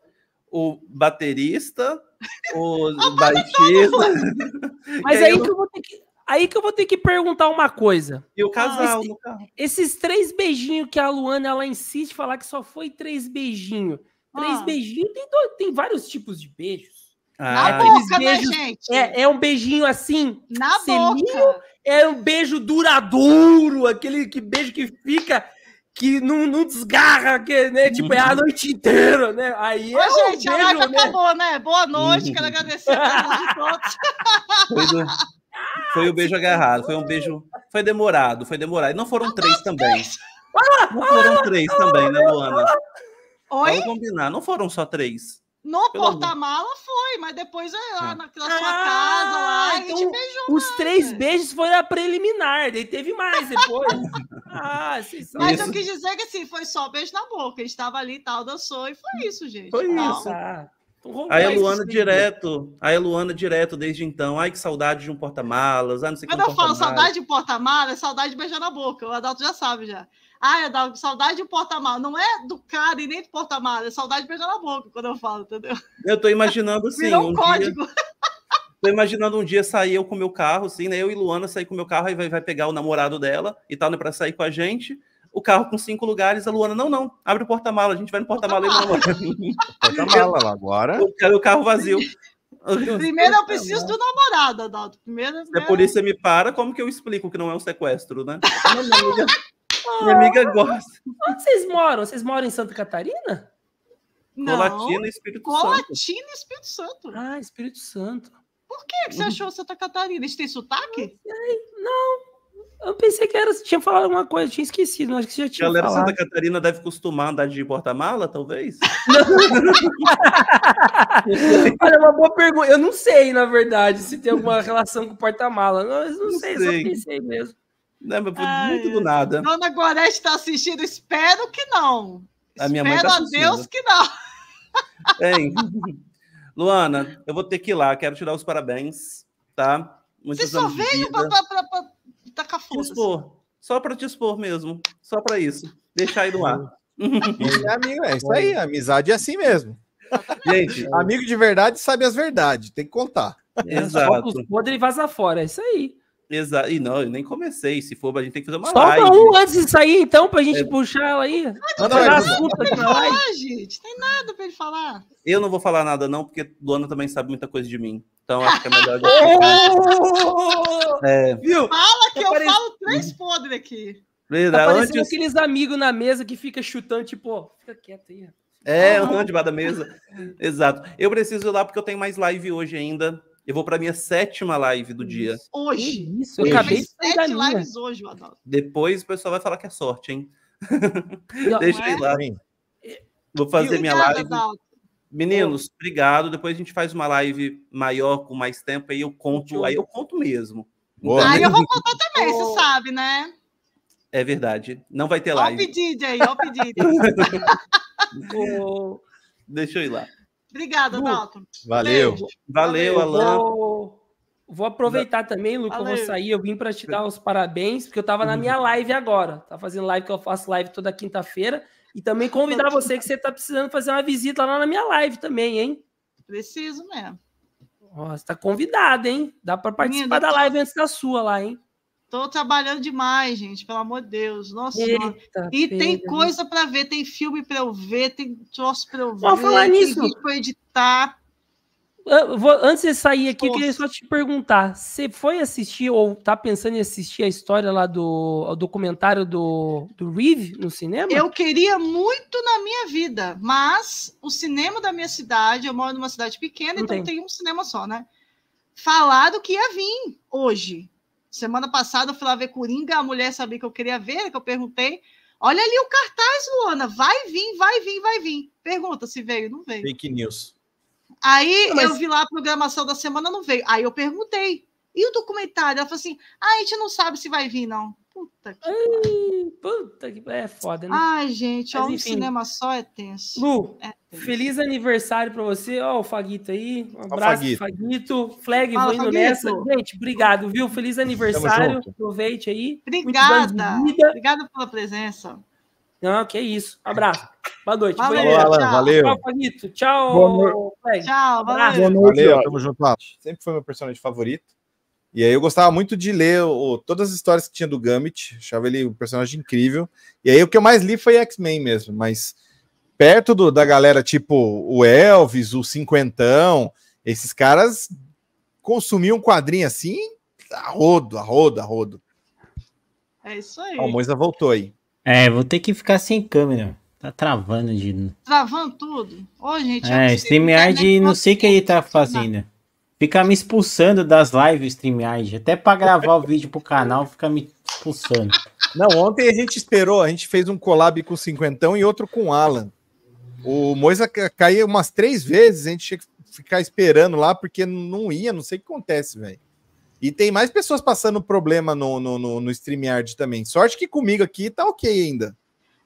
o baterista, o [LAUGHS] baixista. Mas aí, eu... que eu vou ter que, aí que eu vou ter que perguntar uma coisa. E o casal ah, Esse, no carro. Esses três beijinhos que a Luana ela insiste falar que só foi três beijinhos. Três ah. beijinhos tem, dois, tem vários tipos de beijos. Ah, na boca, né, beijos, né, gente? É, é um beijinho assim. Na selinho, boca. É um beijo duradouro, aquele que beijo que fica, que não, não desgarra, que, né? Tipo, é a uhum. noite inteira, né? Aí Ô, é gente, um beijo, a live né? acabou, né? Boa noite, quero uhum. agradecer a todos. Foi, do... foi o beijo [LAUGHS] agarrado, foi um beijo. Foi demorado, foi demorado. E não foram ah, três também. Não foram três também, né, Luana? Oi? Vamos combinar, não foram só três. No porta-mala foi, mas depois é lá na ah, sua casa lá, então, a gente então beijou. Os mais, três né? beijos foi a preliminar, daí teve mais depois. [LAUGHS] ah, sim, mas isso. eu quis dizer que assim, foi só beijo na boca. A gente tava ali e tal, dançou, e foi isso, gente. Foi tá isso. Ah. Então aí a Luana isso, direto, aí a Luana direto desde então. Ai, que saudade de um porta-malas. Ah, não sei Quando eu falo saudade de porta-malas, é saudade de beijar na boca. O Adalto já sabe já. Ah, é da saudade do porta mala Não é do cara e nem do porta mala é saudade de pegar na boca quando eu falo, entendeu? Eu tô imaginando assim. Virou um, um código. Dia... [LAUGHS] Tô imaginando um dia sair eu com meu carro, assim, né? Eu e Luana sair com meu carro e vai, vai pegar o namorado dela e tá né, para sair com a gente. O carro com cinco lugares, a Luana, não, não, abre o porta-mala, a gente vai no porta-mala porta e Porta-mala lá [LAUGHS] agora. O, o carro vazio. Primeiro [LAUGHS] eu preciso do namorado, Adalto. Primeiro, primeiro... Se a né? polícia me para, como que eu explico que não é um sequestro, né? Minha amiga gosta. Onde vocês moram? Vocês moram em Santa Catarina? Não. Colatina e Espírito Colatina, Santo. Colatina Espírito Santo. Ah, Espírito Santo. Por que, você uhum. achou Santa Catarina? Eles têm sotaque? Não, Eu pensei que era, tinha falado alguma coisa, tinha esquecido, acho que já tinha. A galera falado. Santa Catarina deve costumar andar de porta-mala, talvez? [LAUGHS] Olha, é uma boa pergunta. Eu não sei, na verdade, se tem alguma relação com porta-mala. Não, eu não, não sei, sei, só pensei mesmo. Né? Ai, muito do nada. Dona Gorete está assistindo? Espero que não. A minha Espero mãe tá a Deus que não. É, [LAUGHS] Luana, eu vou ter que ir lá, quero te dar os parabéns, tá? Muitos Você só veio para tacar fogo. Expor. Só para te expor mesmo. Só para isso. Deixar aí no ar. é, [LAUGHS] amigo, é isso aí. Amizade é assim mesmo. Gente, amigo de verdade sabe as verdades, tem que contar. Exato. Os podres vaza fora, é isso aí. Exato. E não, eu nem comecei. Se for, a gente tem que fazer uma Solta live. um antes de sair, então, pra gente é... puxar ela aí. Não, não, não, não, não, não, gente. Tem nada pra ele falar. Eu não vou falar nada, não, porque Luana também sabe muita coisa de mim. Então acho que é melhor. [LAUGHS] é. Viu? Fala que tá eu falo três podres aqui. Tá Verdade. Tá antes... aqueles amigos na mesa que fica chutando, tipo, fica quieto aí. É, andando [LAUGHS] debaixo da mesa. Exato. Eu preciso ir lá porque eu tenho mais live hoje ainda. Eu vou para minha sétima live do dia. Hoje. Isso, eu, já acabei sete lives hoje, Madalena. Depois o pessoal vai falar que é sorte, hein? [LAUGHS] Não, Deixa eu é? lá. Vou fazer minha live. Meninos, obrigado. Depois a gente faz uma live maior com mais tempo aí eu conto, aí eu conto mesmo. Boa. Então, eu vou contar também, você sabe, né? É verdade. Não vai ter live. Olha o pedido aí, ó o pedido. [LAUGHS] Deixa eu ir lá. Obrigada, Dalton. Valeu. Valeu, Alan. Vou, vou aproveitar também, Luca, Valeu. eu vou sair. Eu vim para te dar os parabéns, porque eu estava na minha live agora. Tá fazendo live que eu faço live toda quinta-feira. E também convidar você que você está precisando fazer uma visita lá na minha live também, hein? Preciso mesmo. Ó, está convidado, hein? Dá para participar Minha da live antes da sua lá, hein? Tô trabalhando demais, gente, pelo amor de Deus. Nossa Eita, E tem né? coisa para ver, tem filme para eu ver, tem troço para eu ver, falar tem nisso. vídeo para editar. antes de sair aqui, Nossa. eu queria só te perguntar: você foi assistir ou tá pensando em assistir a história lá do documentário do, do Reeve no cinema? Eu queria muito na minha vida, mas o cinema da minha cidade, eu moro numa cidade pequena, Não então tem. tem um cinema só, né? Falado que ia vir hoje. Semana passada eu fui lá ver Coringa, a mulher sabia que eu queria ver, que eu perguntei. Olha ali o cartaz, Luana. Vai vir, vai vir, vai vir. Pergunta se veio, não veio. Fake news. Aí não, mas... eu vi lá a programação da semana, não veio. Aí eu perguntei. E o documentário? Ela falou assim: ah, a gente não sabe se vai vir, não. Puta que. Ai, puta que. É foda, né? Ai, gente, mas, ó, um cinema só é tenso. Lu, é Feliz aniversário para você. Ó, o Faguito aí. Um abraço, Faguito. Faguito. Flag, Fala, vou indo Faguito. nessa. Gente, obrigado, viu? Feliz aniversário. Aproveite aí. Obrigada. Obrigada pela presença. Não, que isso. Abraço. Boa noite. Valeu, Boa noite. Alan, tchau. valeu. Tchau, Faguito. Tchau, Flag. Tchau, valeu. Boa noite. Valeu, tamo junto. Sempre foi meu personagem favorito. E aí eu gostava muito de ler o, todas as histórias que tinha do Gambit, achava ele um personagem incrível. E aí o que eu mais li foi X-Men mesmo, mas perto do, da galera tipo o Elvis, o Cinquentão, esses caras consumiam um quadrinho assim a arrodo a rodo, a É isso aí. O Moisa voltou aí. É, vou ter que ficar sem câmera. Tá travando de. Travando tudo? Ô, gente. É, StreamYard, não sei o que ele tá fazendo. Né? Fica me expulsando das lives, StreamYard. Até pra gravar o vídeo pro canal, fica me expulsando. Não, ontem a gente esperou, a gente fez um collab com o Cinquentão e outro com o Alan. O Moisa caía umas três vezes, a gente tinha que ficar esperando lá, porque não ia, não sei o que acontece, velho. E tem mais pessoas passando problema no, no, no, no StreamYard também. Sorte que comigo aqui tá ok ainda.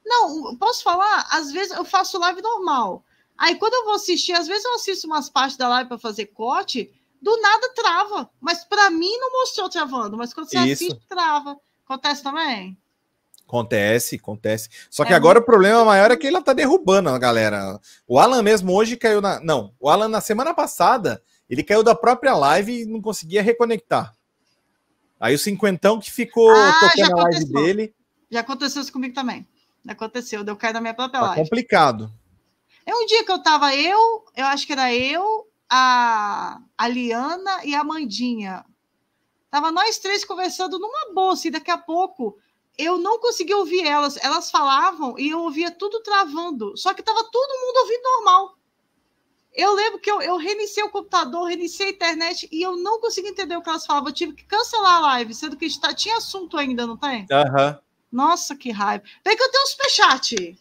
Não, posso falar? Às vezes eu faço live normal. Aí quando eu vou assistir, às vezes eu assisto umas partes da live para fazer corte, do nada trava. Mas para mim não mostrou travando, mas quando você Isso. assiste, trava. Acontece também? Acontece, acontece. Só que é agora o problema maior é que ela tá derrubando a galera. O Alan mesmo hoje caiu na. Não, o Alan na semana passada ele caiu da própria live e não conseguia reconectar. Aí o cinquentão que ficou ah, tocando a live dele. Já aconteceu isso comigo também. Já aconteceu, deu cair da minha própria tá live. Complicado. É um dia que eu tava eu, eu acho que era eu, a, a Liana e a Mandinha. Tava nós três conversando numa bolsa, e daqui a pouco eu não conseguia ouvir elas. Elas falavam e eu ouvia tudo travando. Só que estava todo mundo ouvindo normal. Eu lembro que eu, eu reiniciei o computador, reiniciei a internet e eu não consegui entender o que elas falavam. Eu tive que cancelar a live, sendo que está, tinha assunto ainda, não tem? Aham. Uhum. Nossa, que raiva. Vem que eu tenho um superchat.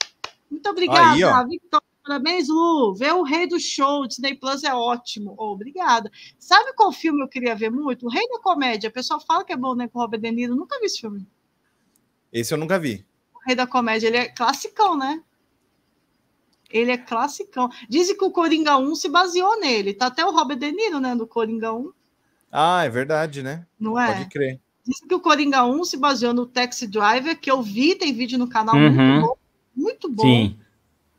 Muito obrigada, Aí, Victor. Parabéns, Lu. Ver o Rei do Show, Disney Plus é ótimo. Oh, obrigada. Sabe qual filme eu queria ver muito? O Rei da Comédia. O pessoal fala que é bom, né? Com o Robert De Niro. Nunca vi esse filme. Esse eu nunca vi. O Rei da Comédia, ele é classicão, né? Ele é classicão. Dizem que o Coringa 1 se baseou nele. Tá até o Robert De Niro, né, no Coringa 1. Ah, é verdade, né? Não é? Pode crer. Dizem que o Coringa 1 se baseou no Taxi Driver, que eu vi, tem vídeo no canal uhum. muito bom. Muito bom. Sim.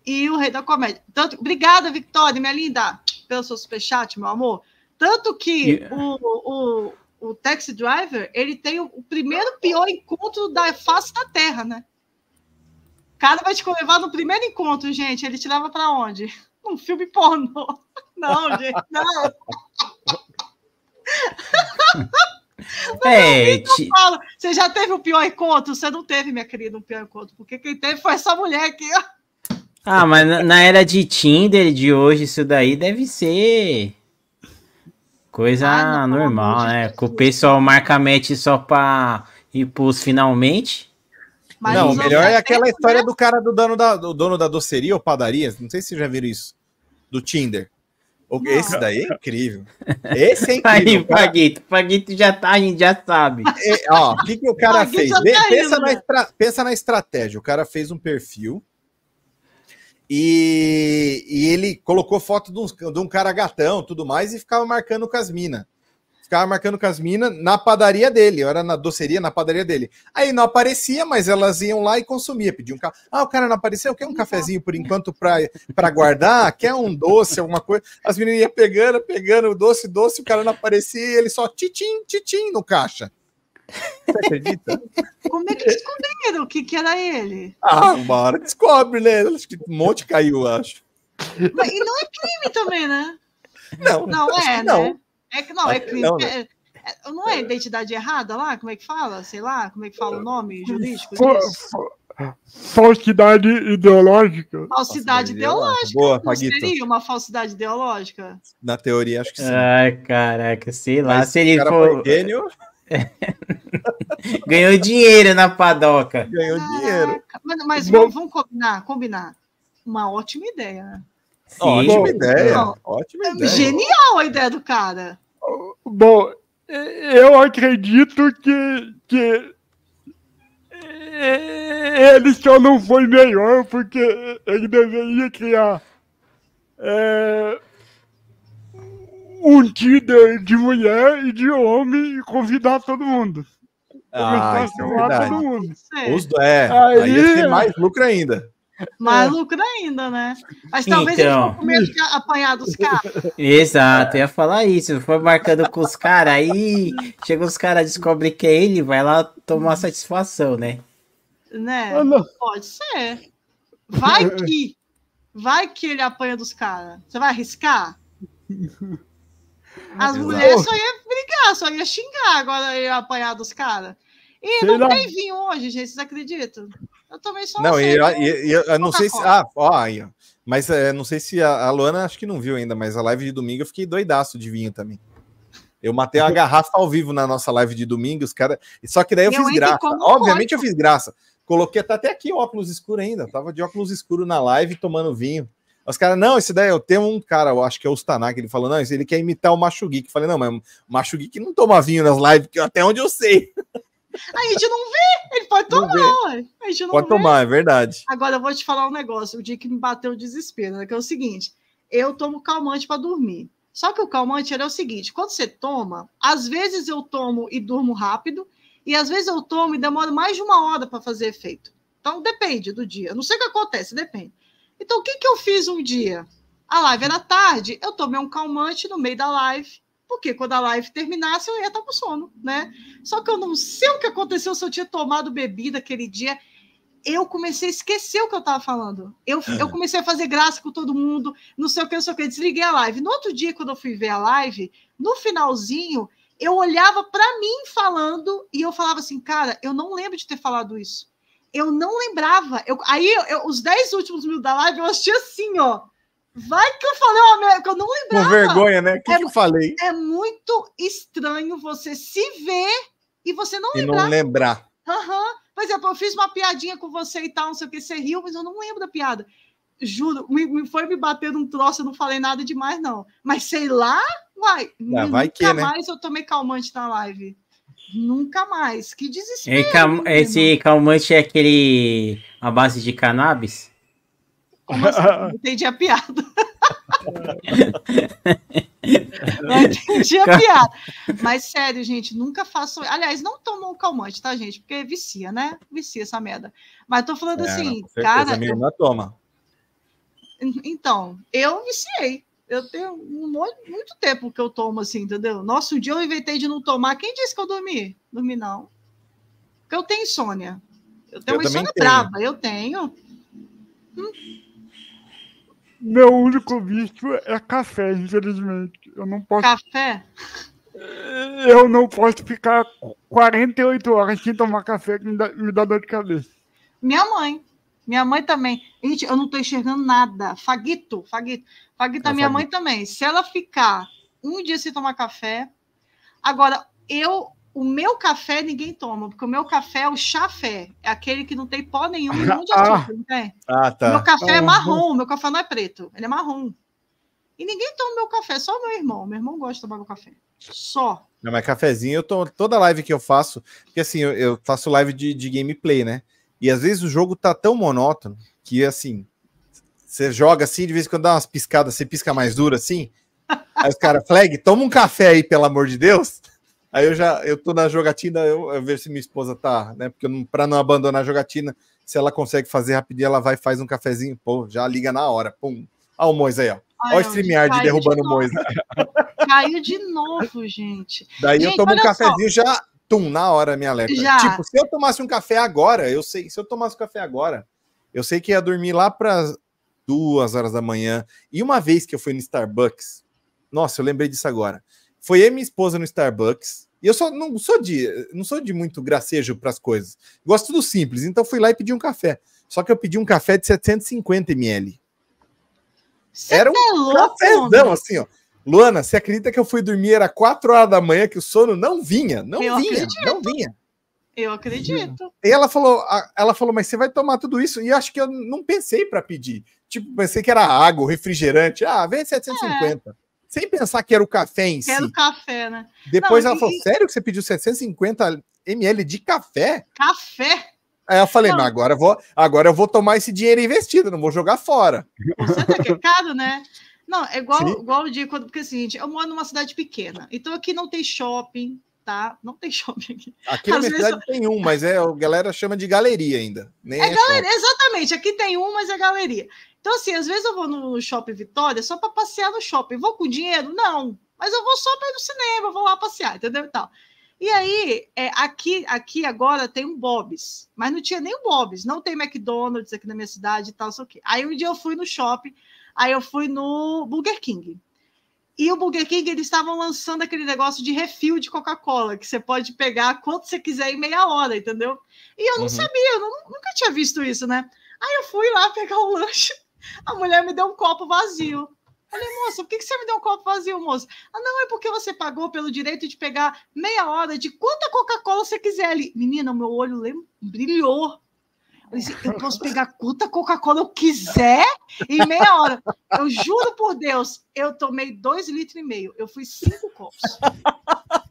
E o Rei da Comédia. Tanto, obrigada, Victoria, minha linda, pelo seu superchat, meu amor. Tanto que yeah. o, o, o Taxi Driver, ele tem o primeiro pior encontro da face da Terra, né? O cara vai te levar no primeiro encontro, gente. Ele te leva para onde? [LAUGHS] Um filme pornô. [LAUGHS] Não, gente, não. [LAUGHS] não é, fala. Você já teve o um pior encontro? Você não teve, minha querida, um pior encontro, porque quem teve foi essa mulher aqui, ó. Ah, mas na era de Tinder de hoje, isso daí deve ser Coisa ah, não, normal, né? Que o pessoal marca match só pra ir pros finalmente. Mas não, é o melhor é aquela tempo, história né? do cara do dono da, do dono da doceria ou padaria. Não sei se já viram isso. Do Tinder. Não. Esse daí é incrível. Esse é [LAUGHS] incrível. Aí, cara. Paguito, Paguito já tá, a gente já sabe. É, ó, o que, que o cara Paguito fez? Tá pensa, na né? pensa na estratégia. O cara fez um perfil e, e ele colocou foto de um, de um, cara gatão tudo mais e ficava marcando com as minas. Ficava marcando com as minas na padaria dele, era na doceria, na padaria dele. Aí não aparecia, mas elas iam lá e consumia, pediam um café. Ah, o cara não apareceu, quer um cafezinho por enquanto para guardar? Quer um doce, alguma coisa? As meninas iam pegando, pegando o doce, doce, o cara não aparecia, ele só titim, titim no caixa. Você acredita? [LAUGHS] Como é que descobriram o que, que era ele? Ah, uma hora descobre, né? Acho que um monte caiu, acho. Mas, e não é crime também, né? Não, não é, né? não. né? É que não, é crime. Não, né? É, é, não é identidade errada lá? Como é que fala? Sei lá, como é que fala o nome jurídico Falsidade ideológica. Falsidade ideológica. Boa, Paguito. Seria uma falsidade ideológica? Na teoria, acho que sim. Ai, caraca, sei lá. Mas se ele for. [LAUGHS] Ganhou dinheiro na padoca. Ganhou dinheiro. mas, mas Bom... vamos combinar, combinar. Uma ótima ideia, Sim. Ótima ideia. Não, ótima é ideia. Genial a ideia do cara. Bom, eu acredito que, que ele só não foi melhor porque ele deveria criar é, um dia de mulher e de homem e convidar todo mundo. Ah, é todo mundo. É. Os, é, aí, aí ia mais lucro ainda. Mais é. lucro ainda, né? Mas talvez então... eles com medo de apanhar dos caras. Exato, ia falar isso. Foi marcando com os caras, aí chega os caras, descobre que é ele, vai lá tomar satisfação, né? Né? Ah, Pode ser. Vai que. Vai que ele apanha dos caras. Você vai arriscar? [LAUGHS] As mulheres só iam brigar, só iam xingar, agora ia apanhar dos caras. E Sei não tem vinho hoje, gente, vocês acreditam? Eu também só não, não sei. Não, eu, eu não sei se. Ah, ó, aí, ó. Mas é, não sei se a, a Luana acho que não viu ainda, mas a live de domingo eu fiquei doidaço de vinho também. Eu matei uma [LAUGHS] garrafa ao vivo na nossa live de domingo, os caras. Só que daí eu, eu fiz graça. Obviamente pode. eu fiz graça. Coloquei até aqui óculos escuro ainda. tava de óculos escuro na live tomando vinho. Os caras, não, esse daí, eu tenho um cara, eu acho que é o Stanak, ele falou, não, ele quer imitar o Machugi. Eu falei, não, mas Machugi que não toma vinho nas lives, até onde eu sei. [LAUGHS] A gente não vê, ele pode tomar, a gente não Pode vê. tomar, é verdade. Agora eu vou te falar um negócio, o dia que me bateu o desespero, né, que é o seguinte, eu tomo calmante para dormir. Só que o calmante é o seguinte: quando você toma, às vezes eu tomo e durmo rápido, e às vezes eu tomo e demoro mais de uma hora para fazer efeito. Então depende do dia. Eu não sei o que acontece, depende. Então, o que, que eu fiz um dia? A live era tarde, eu tomei um calmante no meio da live, porque quando a live terminasse, eu ia estar tá com sono, né? Só que eu não sei o que aconteceu se eu tinha tomado bebida aquele dia. Eu comecei a esquecer o que eu estava falando. Eu, eu ah. comecei a fazer graça com todo mundo, não sei o que, não sei o que. Desliguei a live. No outro dia, quando eu fui ver a live, no finalzinho, eu olhava para mim falando e eu falava assim, cara, eu não lembro de ter falado isso eu não lembrava. Eu, aí, eu, os 10 últimos minutos da live, eu achei assim, ó. Vai que eu falei uma merda, que eu não lembrava. Com vergonha, né? O que, é, que, eu falei? É muito estranho você se ver e você não e lembrar. não lembrar. Aham. Uhum. Por exemplo, eu fiz uma piadinha com você e tal, não sei o que, você riu, mas eu não lembro da piada. Juro, me, me foi me bater um troço, eu não falei nada demais, não. Mas sei lá, uai, ah, vai que, né? mais né? eu tomei calmante na live. Nunca mais. Que desespero. esse calmante é aquele. a base de cannabis? Como assim? Entendi a piada. [LAUGHS] entendi a piada. Mas sério, gente, nunca faço Aliás, não tomam calmante, tá, gente? Porque vicia, né? Vicia essa merda. Mas tô falando é, assim, não, certeza, cara. A toma. Então, eu viciei eu tenho um monte, muito tempo que eu tomo assim, entendeu? Nosso um dia eu inventei de não tomar. Quem disse que eu dormi? Dormi não. Porque eu tenho insônia. Eu tenho eu uma insônia brava, eu tenho. Hum. Meu único vício é café, infelizmente. Eu não posso. Café? Eu não posso ficar 48 horas sem tomar café que me dá, me dá dor de cabeça. Minha mãe. Minha mãe também. Gente, eu não estou enxergando nada. Faguito, Faguito. Faguito, é a minha faguito. mãe também. Se ela ficar um dia sem tomar café. Agora, eu. O meu café ninguém toma, porque o meu café é o chafé, é aquele que não tem pó nenhum de [LAUGHS] ah! açúcar, não tem? Ah, tá. Meu café é tá. marrom, meu café não é preto, ele é marrom. E ninguém toma meu café, só meu irmão. Meu irmão gosta de tomar meu café. Só. Não, mas cafezinho, eu tô. toda live que eu faço, porque assim, eu, eu faço live de, de gameplay, né? E às vezes o jogo tá tão monótono que assim, você joga assim, de vez em quando dá umas piscadas, você pisca mais duro assim. Aí os caras, flag, toma um café aí, pelo amor de Deus. Aí eu já, eu tô na jogatina, eu, eu ver se minha esposa tá, né? Porque não, pra não abandonar a jogatina, se ela consegue fazer rapidinho, ela vai faz um cafezinho, pô, já liga na hora, pum. almoço o Mois aí, ó. o StreamYard de derrubando de o Mois. Caiu de novo, gente. Daí gente, eu tomo um cafezinho só. já, tum, na hora minha alerta. Já. Tipo, se eu tomasse um café agora, eu sei, se eu tomasse um café agora, eu sei que ia dormir lá para duas horas da manhã. E uma vez que eu fui no Starbucks, nossa, eu lembrei disso agora. Foi eu minha esposa no Starbucks. E eu só não sou de não sou de muito gracejo para as coisas. Gosto do simples, então fui lá e pedi um café. Só que eu pedi um café de 750 ml. era um é louco, cafezão, assim, ó. Luana, você acredita que eu fui dormir era 4 horas da manhã que o sono não vinha, não vinha, não vinha. Eu acredito. E ela falou, ela falou, mas você vai tomar tudo isso? E acho que eu não pensei para pedir. Tipo, pensei que era água, refrigerante. Ah, vem 750. É. Sem pensar que era o café em si. si. Quero café, né? Depois não, ela e... falou, sério que você pediu 750 ml de café? Café? Aí eu falei, não. mas agora eu, vou, agora eu vou tomar esse dinheiro investido, não vou jogar fora. Você tá que caro, né? Não, é igual, igual o dia quando. Porque é o seguinte, eu moro numa cidade pequena, então aqui não tem shopping, tá? Não tem [LAUGHS] shopping aqui. Aqui na Às vezes... tem um, mas é, a galera chama de galeria ainda. Nem é, é galeria, exatamente. Aqui tem um, mas é galeria. Então, assim, às vezes eu vou no shopping Vitória só para passear no shopping. Vou com dinheiro? Não. Mas eu vou só para ir no cinema, vou lá passear, entendeu? E, tal. e aí, é, aqui, aqui agora tem um Bob's, mas não tinha nem o Bob's, não tem McDonald's aqui na minha cidade e tal, só que. Aí um dia eu fui no shopping, aí eu fui no Burger King. E o Burger King, eles estavam lançando aquele negócio de refil de Coca-Cola, que você pode pegar quanto você quiser em meia hora, entendeu? E eu não uhum. sabia, eu nunca tinha visto isso, né? Aí eu fui lá pegar o [LAUGHS] lanche, a mulher me deu um copo vazio. Falei, moça, por que você me deu um copo vazio, moça? Ah, não, é porque você pagou pelo direito de pegar meia hora de quanta Coca-Cola você quiser ali. Menina, meu olho brilhou eu posso pegar quanta Coca-Cola eu quiser em meia hora. Eu juro por Deus, eu tomei dois litros e meio. Eu fui cinco copos. [LAUGHS]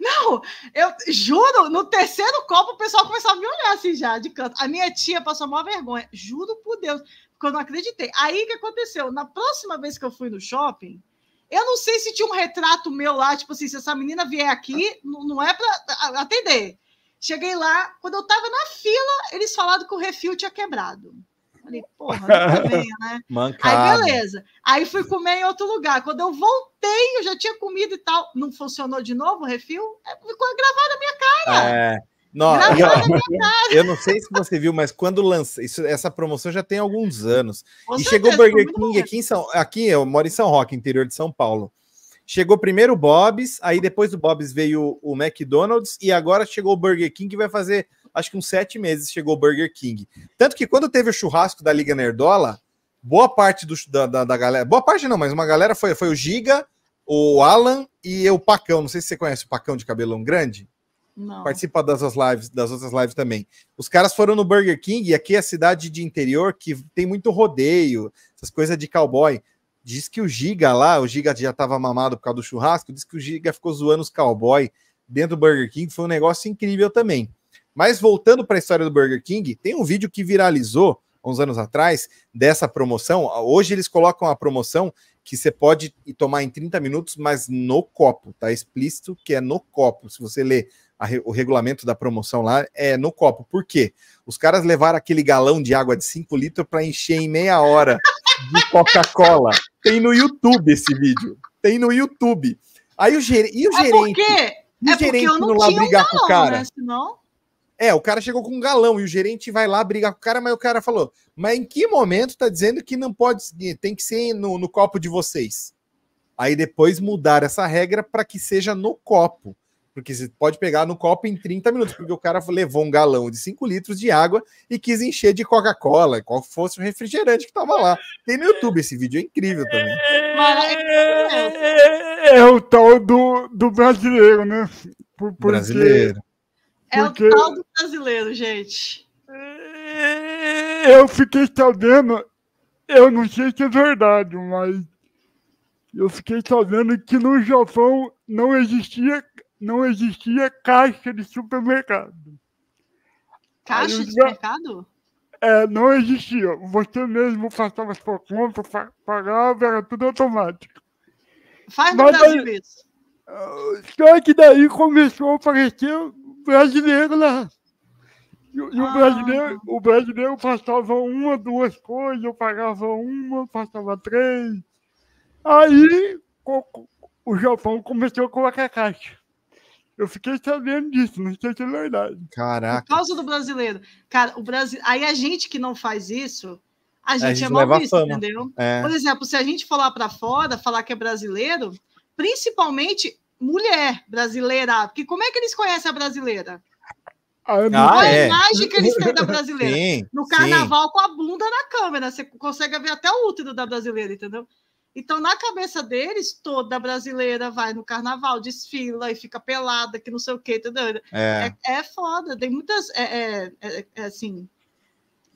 Não, eu juro, no terceiro copo o pessoal começou a me olhar assim já, de canto. A minha tia passou a maior vergonha, juro por Deus, porque eu não acreditei. Aí o que aconteceu? Na próxima vez que eu fui no shopping, eu não sei se tinha um retrato meu lá, tipo assim, se essa menina vier aqui, não é para atender. Cheguei lá, quando eu tava na fila, eles falaram que o refil tinha quebrado. Falei, porra, também, tá [LAUGHS] né? Mancada. Aí beleza. Aí fui comer em outro lugar. Quando eu voltei, eu já tinha comido e tal. Não funcionou de novo o refil? É, ficou gravado na minha cara. É. Não, eu, [LAUGHS] eu, não sei se você viu, mas quando lança isso, essa promoção já tem alguns anos. Com e certeza, chegou o Burger King aqui em São, aqui eu moro em São Roque, interior de São Paulo. Chegou primeiro o Bob's, aí depois do Bob's veio o McDonald's e agora chegou o Burger King que vai fazer acho que uns sete meses chegou o Burger King. Tanto que quando teve o churrasco da Liga Nerdola, boa parte do, da, da, da, galera. Boa parte não, mas uma galera foi, foi o Giga, o Alan e o Pacão. Não sei se você conhece o Pacão de cabelão grande. Não. Participa das outras lives, das outras lives também. Os caras foram no Burger King, e aqui é a cidade de interior que tem muito rodeio, essas coisas de cowboy. Diz que o Giga lá, o Giga já estava mamado por causa do churrasco, diz que o Giga ficou zoando os cowboy dentro do Burger King, foi um negócio incrível também. Mas voltando para a história do Burger King, tem um vídeo que viralizou uns anos atrás dessa promoção. Hoje eles colocam a promoção que você pode tomar em 30 minutos, mas no copo, tá explícito que é no copo. Se você ler o regulamento da promoção lá, é no copo. Por quê? Os caras levaram aquele galão de água de 5 litros para encher em meia hora de Coca-Cola. Tem no YouTube esse vídeo. Tem no YouTube. Aí o, ger... e o é gerente. Porque... É e o é gerente não, não lá brigar um galão, com o cara. Né? Senão... É, o cara chegou com um galão e o gerente vai lá brigar com o cara, mas o cara falou: Mas em que momento tá dizendo que não pode, tem que ser no, no copo de vocês? Aí depois mudar essa regra para que seja no copo. Porque você pode pegar no copo em 30 minutos, porque o cara levou um galão de 5 litros de água e quis encher de Coca-Cola, qual fosse o refrigerante que tava lá. Tem no YouTube, esse vídeo é incrível também. É, é, é, é, o tal do, do brasileiro, né? Por, brasileiro. É porque... o tal do brasileiro, gente. Eu fiquei sabendo, eu não sei se é verdade, mas eu fiquei sabendo que no Japão não existia não existia caixa de supermercado. Caixa de supermercado? É, não existia. Você mesmo passava sua conta, pagava, era tudo automático. Faz no Mas Brasil daí, isso. Ah, só que daí começou a aparecer brasileiro lá. E, e ah. o, brasileiro, o brasileiro passava uma, duas coisas, eu pagava uma, passava três. Aí o Japão começou a colocar caixa. Eu fiquei sabendo disso, não sei se é verdade. Caraca. Por causa do brasileiro. Cara, o Brasil. Aí a gente que não faz isso, a é, gente, a gente é mal visto, entendeu? É. Por exemplo, se a gente for lá para fora, falar que é brasileiro, principalmente mulher brasileira, porque como é que eles conhecem a brasileira? Ah, Qual ah, é. a imagem que eles têm da [LAUGHS] brasileira? Sim, no carnaval, sim. com a bunda na câmera, você consegue ver até o útero da brasileira, entendeu? Então, na cabeça deles, toda brasileira vai no carnaval, desfila e fica pelada, que não sei o quê, entendeu? É, é, é foda. Tem muitas, é, é, é, é, assim,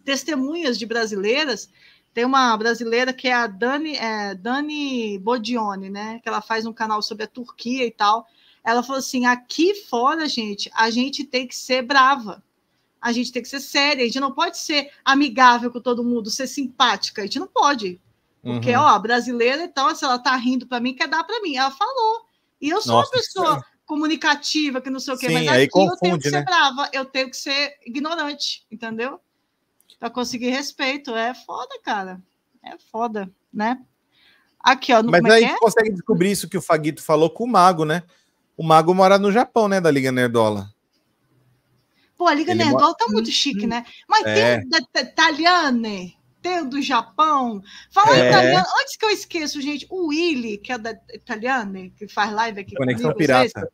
testemunhas de brasileiras. Tem uma brasileira que é a Dani, Dani Bodione, né? Que ela faz um canal sobre a Turquia e tal. Ela falou assim: aqui fora, gente, a gente tem que ser brava a gente tem que ser séria, a gente não pode ser amigável com todo mundo, ser simpática, a gente não pode. Porque, uhum. ó, brasileira, então, se ela tá rindo para mim, quer dar para mim. Ela falou. E eu sou Nossa, uma pessoa que... É comunicativa, que não sei o quê, Sim, mas aqui confunde, eu tenho que né? ser brava, eu tenho que ser ignorante, entendeu? Para conseguir respeito. É foda, cara. É foda, né? Aqui, ó. No, mas é aí é? consegue descobrir isso que o Faguito falou com o Mago, né? O Mago mora no Japão, né? Da Liga Nerdola. Pô, a Liga Ele Nerdola mora... tá muito hum, chique, hum. né? Mas é. tem é um italiano Mateu do Japão. Fala é. italiano. Antes que eu esqueça, gente, o Willy, que é da italiana, que faz live aqui Conexão comigo, Pirata.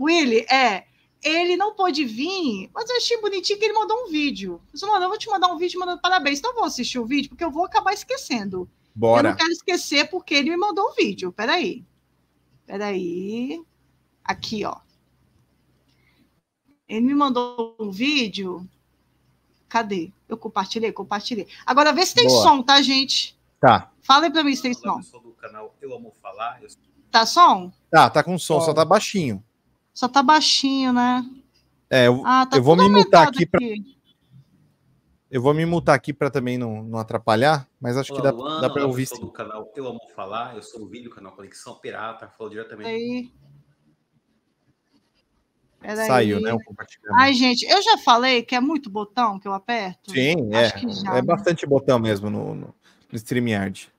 Willy, é. Ele não pôde vir, mas eu achei bonitinho que ele mandou um vídeo. Eu disse, eu vou te mandar um vídeo mandando parabéns. Então, vou assistir o vídeo, porque eu vou acabar esquecendo. Bora. Eu não quero esquecer, porque ele me mandou um vídeo. Peraí. Peraí. Aqui, ó. Ele me mandou um vídeo Cadê? Eu compartilhei, compartilhei. Agora vê se tem Boa. som, tá, gente? Tá. Fala aí pra mim se tem som. Eu sou do canal Eu Amo Falar. Eu... Tá som? Tá, tá com som, só tá baixinho. Só tá baixinho, né? É, eu, ah, tá eu vou me mutar aqui, aqui. Pra... Eu vou me mutar aqui para também não, não atrapalhar, mas acho Olá, que dá, dá para ouvir. Eu sou do canal Eu Amo Falar, eu sou o vídeo canal Conexão Pirata, falo diretamente. Aí. Saiu, né? Um compartilhamento. Ai, gente, eu já falei que é muito botão que eu aperto? Sim, é. Acho é. Já, é né? bastante botão mesmo no, no, no StreamYard.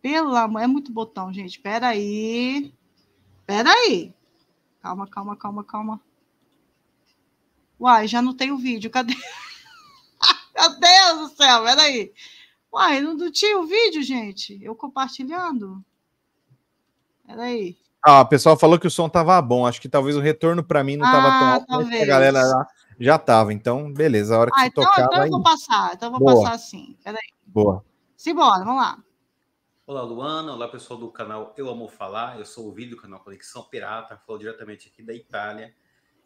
Pelo amor, é muito botão, gente. Peraí. Peraí. Calma, calma, calma, calma. Uai, já não tem o vídeo. Cadê? [LAUGHS] Meu Deus do céu, peraí. Uai, não tinha o vídeo, gente? Eu compartilhando? aí ah, o pessoal falou que o som tava bom. Acho que talvez o retorno para mim não tava ah, tão alto, mas a galera já já tava. Então, beleza, a hora que ah, então, tocar. Então vai... eu vou passar, então eu vou Boa. passar sim. Peraí. Boa. Simbora, vamos lá. Olá, Luana. Olá, pessoal do canal Eu Amo Falar. Eu sou o vídeo do canal Conexão Pirata, falo diretamente aqui da Itália.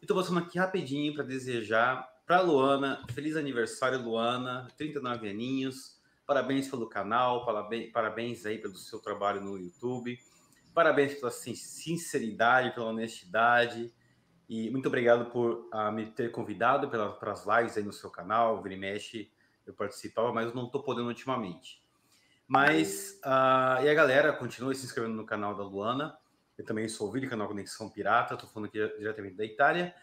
E tô passando aqui rapidinho para desejar para Luana, feliz aniversário, Luana, 39 aninhos. Parabéns pelo canal, parabéns aí pelo seu trabalho no YouTube. Parabéns pela sinceridade, pela honestidade. E muito obrigado por ah, me ter convidado para, as lives aí no seu canal, Vira Mexe, eu participava, mas eu não estou podendo ultimamente. Mas, ah, e a galera, continue se inscrevendo no canal da Luana. Eu também sou o vídeo canal Conexão Pirata, estou falando aqui diretamente da Itália.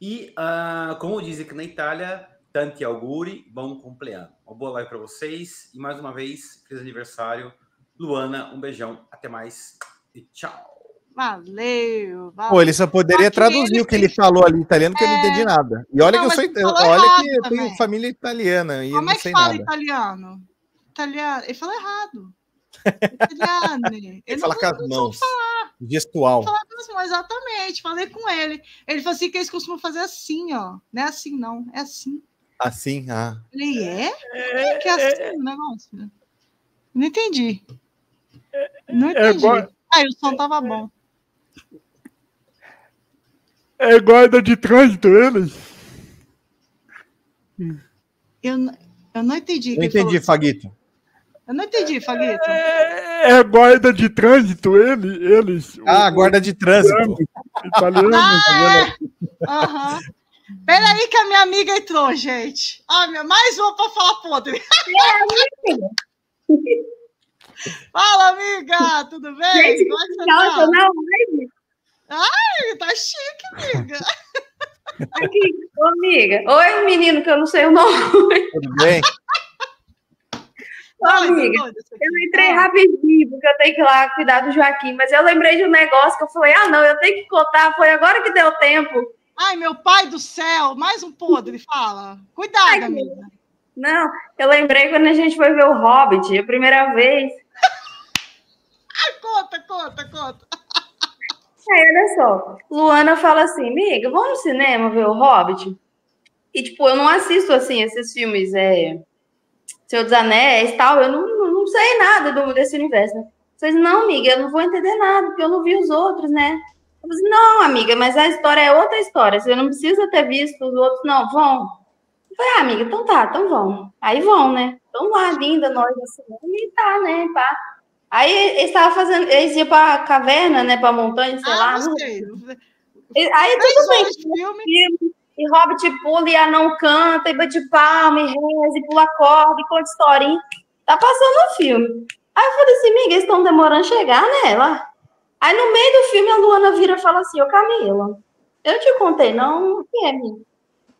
E, ah, como dizem aqui na Itália, tanti auguri, bom compleanno. Uma boa live para vocês e, mais uma vez, feliz aniversário. Luana, um beijão, até mais e tchau. Valeu, valeu. Pô, ele só poderia Aqui traduzir o que ele falou ali em italiano, que é... eu não entendi é. nada. E olha não, que eu sou. Olha que eu tenho família italiana. E Como é que fala nada. italiano? Italiano. [LAUGHS] Ele fala errado. Italiano. Ele, fala com as mãos. Gestual. exatamente. Falei com ele. Ele falou assim que eles costumam fazer assim, ó. Não é assim, não. É assim. Assim, ah. Ele é? é Como é que é, é assim o negócio? Não entendi. Não entendi. É o som tava bom. É guarda de trânsito, eles? Eu, eu não entendi. Não entendi, Faguito. Eu não entendi, Faguito. É, é guarda de trânsito, ele, eles. Ah, o, guarda de trânsito. Italiano. Ah, italiano. É. Uhum. Peraí que a minha amiga entrou, gente. Ah, mais uma para falar podre. Fala, amiga! Tudo bem? Gente, Como é que você tá? Eu tô na live. Ai, tá chique, amiga. Aqui, ô, amiga. Oi, menino, que eu não sei o nome. Tudo bem? Ô, amiga, eu entrei é. rapidinho, porque eu tenho que ir lá cuidar do Joaquim, mas eu lembrei de um negócio que eu falei, ah, não, eu tenho que contar, foi agora que deu tempo. Ai, meu pai do céu, mais um podre, fala. Cuidado, Ai, amiga. Não, eu lembrei quando a gente foi ver o Hobbit, a primeira vez, [LAUGHS] conta, conta, conta. Aí, olha só. Luana fala assim, amiga, vamos no cinema ver o Hobbit? E, tipo, eu não assisto, assim, esses filmes, é... Senhor dos Anéis e tal, eu não, não sei nada do, desse universo, né? Vocês, assim, não, amiga, eu não vou entender nada, porque eu não vi os outros, né? Eu assim, não, amiga, mas a história é outra história, você não precisa ter visto os outros, não, vão. Eu falei, ah, amiga, então tá, então vão. Aí vão, né? Então lá, linda, nós assim, e tá, né, pá. Aí eles estavam fazendo, eles iam pra caverna, né? Pra montanha, sei ah, lá. Não sei. É aí tudo bem. Filme. É filme. E Hobbit pula e anão canta, e bate palma, e reza, e pula corda, e conta historinha. Tá passando o filme. Aí eu falei assim, amiga, eles estão demorando a chegar, né? Lá. Aí no meio do filme a Luana vira e fala assim, ô Camila, eu te contei, não? O que é, minha?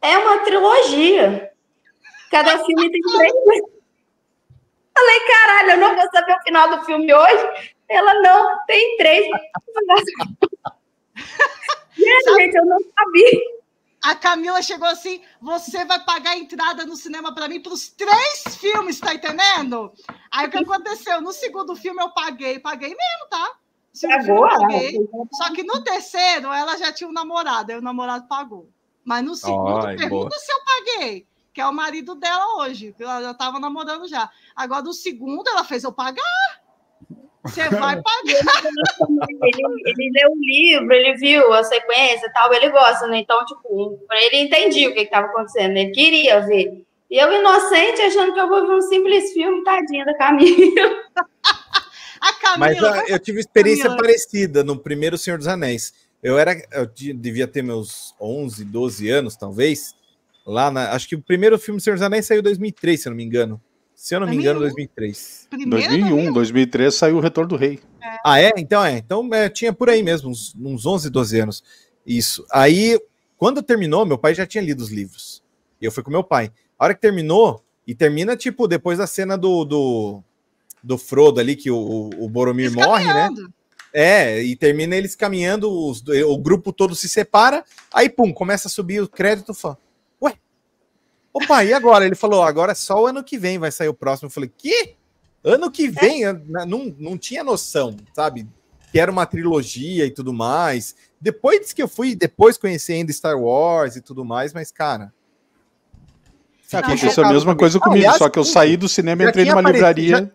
É uma trilogia. Cada filme tem três Falei, caralho, eu não vou saber o final do filme hoje. Ela, não, tem três. [LAUGHS] e aí, gente, eu não sabia. A Camila chegou assim: você vai pagar a entrada no cinema para mim para os três filmes, tá entendendo? Aí o que aconteceu? No segundo filme eu paguei, paguei mesmo, tá? Pagou, ah, então tá Só que no terceiro ela já tinha um namorado, aí o namorado pagou. Mas no segundo, Ai, pergunta boa. se eu paguei que é o marido dela hoje, que ela já estava namorando já. Agora, do segundo, ela fez eu pagar. Você [LAUGHS] vai pagar. Ele, ele, leu o livro, ele viu a sequência e tal, ele gosta, né? Então, tipo, ele entendia o que estava acontecendo, ele queria ver. E eu, inocente, achando que eu vou ver um simples filme, tadinha da Camila. [LAUGHS] a Camila. Mas ah, a, eu tive experiência Camila. parecida no primeiro Senhor dos Anéis. Eu era, eu devia ter meus 11, 12 anos, talvez. Lá na, acho que o primeiro filme do Senhor dos Anéis saiu em 2003, se eu não me engano. Se eu não me engano, 2003. 2001, 2003 saiu o Retorno do Rei. É. Ah, é? Então é. Então é, tinha por aí mesmo, uns, uns 11, 12 anos. Isso. Aí, quando terminou, meu pai já tinha lido os livros. Eu fui com meu pai. A hora que terminou, e termina, tipo, depois da cena do, do, do Frodo ali, que o, o Boromir eles morre, né? caminhando. né? É, e termina eles caminhando, os, o grupo todo se separa, aí, pum, começa a subir o crédito, fã. Opa, e agora? Ele falou, agora é só o ano que vem vai sair o próximo. Eu falei, que? Ano que é. vem? É. Não, não tinha noção, sabe? Que era uma trilogia e tudo mais. Depois que eu fui, depois conheci ainda Star Wars e tudo mais, mas, cara... Aconteceu a mesma coisa comigo, Aliás, só que eu saí do cinema e entrei numa livraria... Já...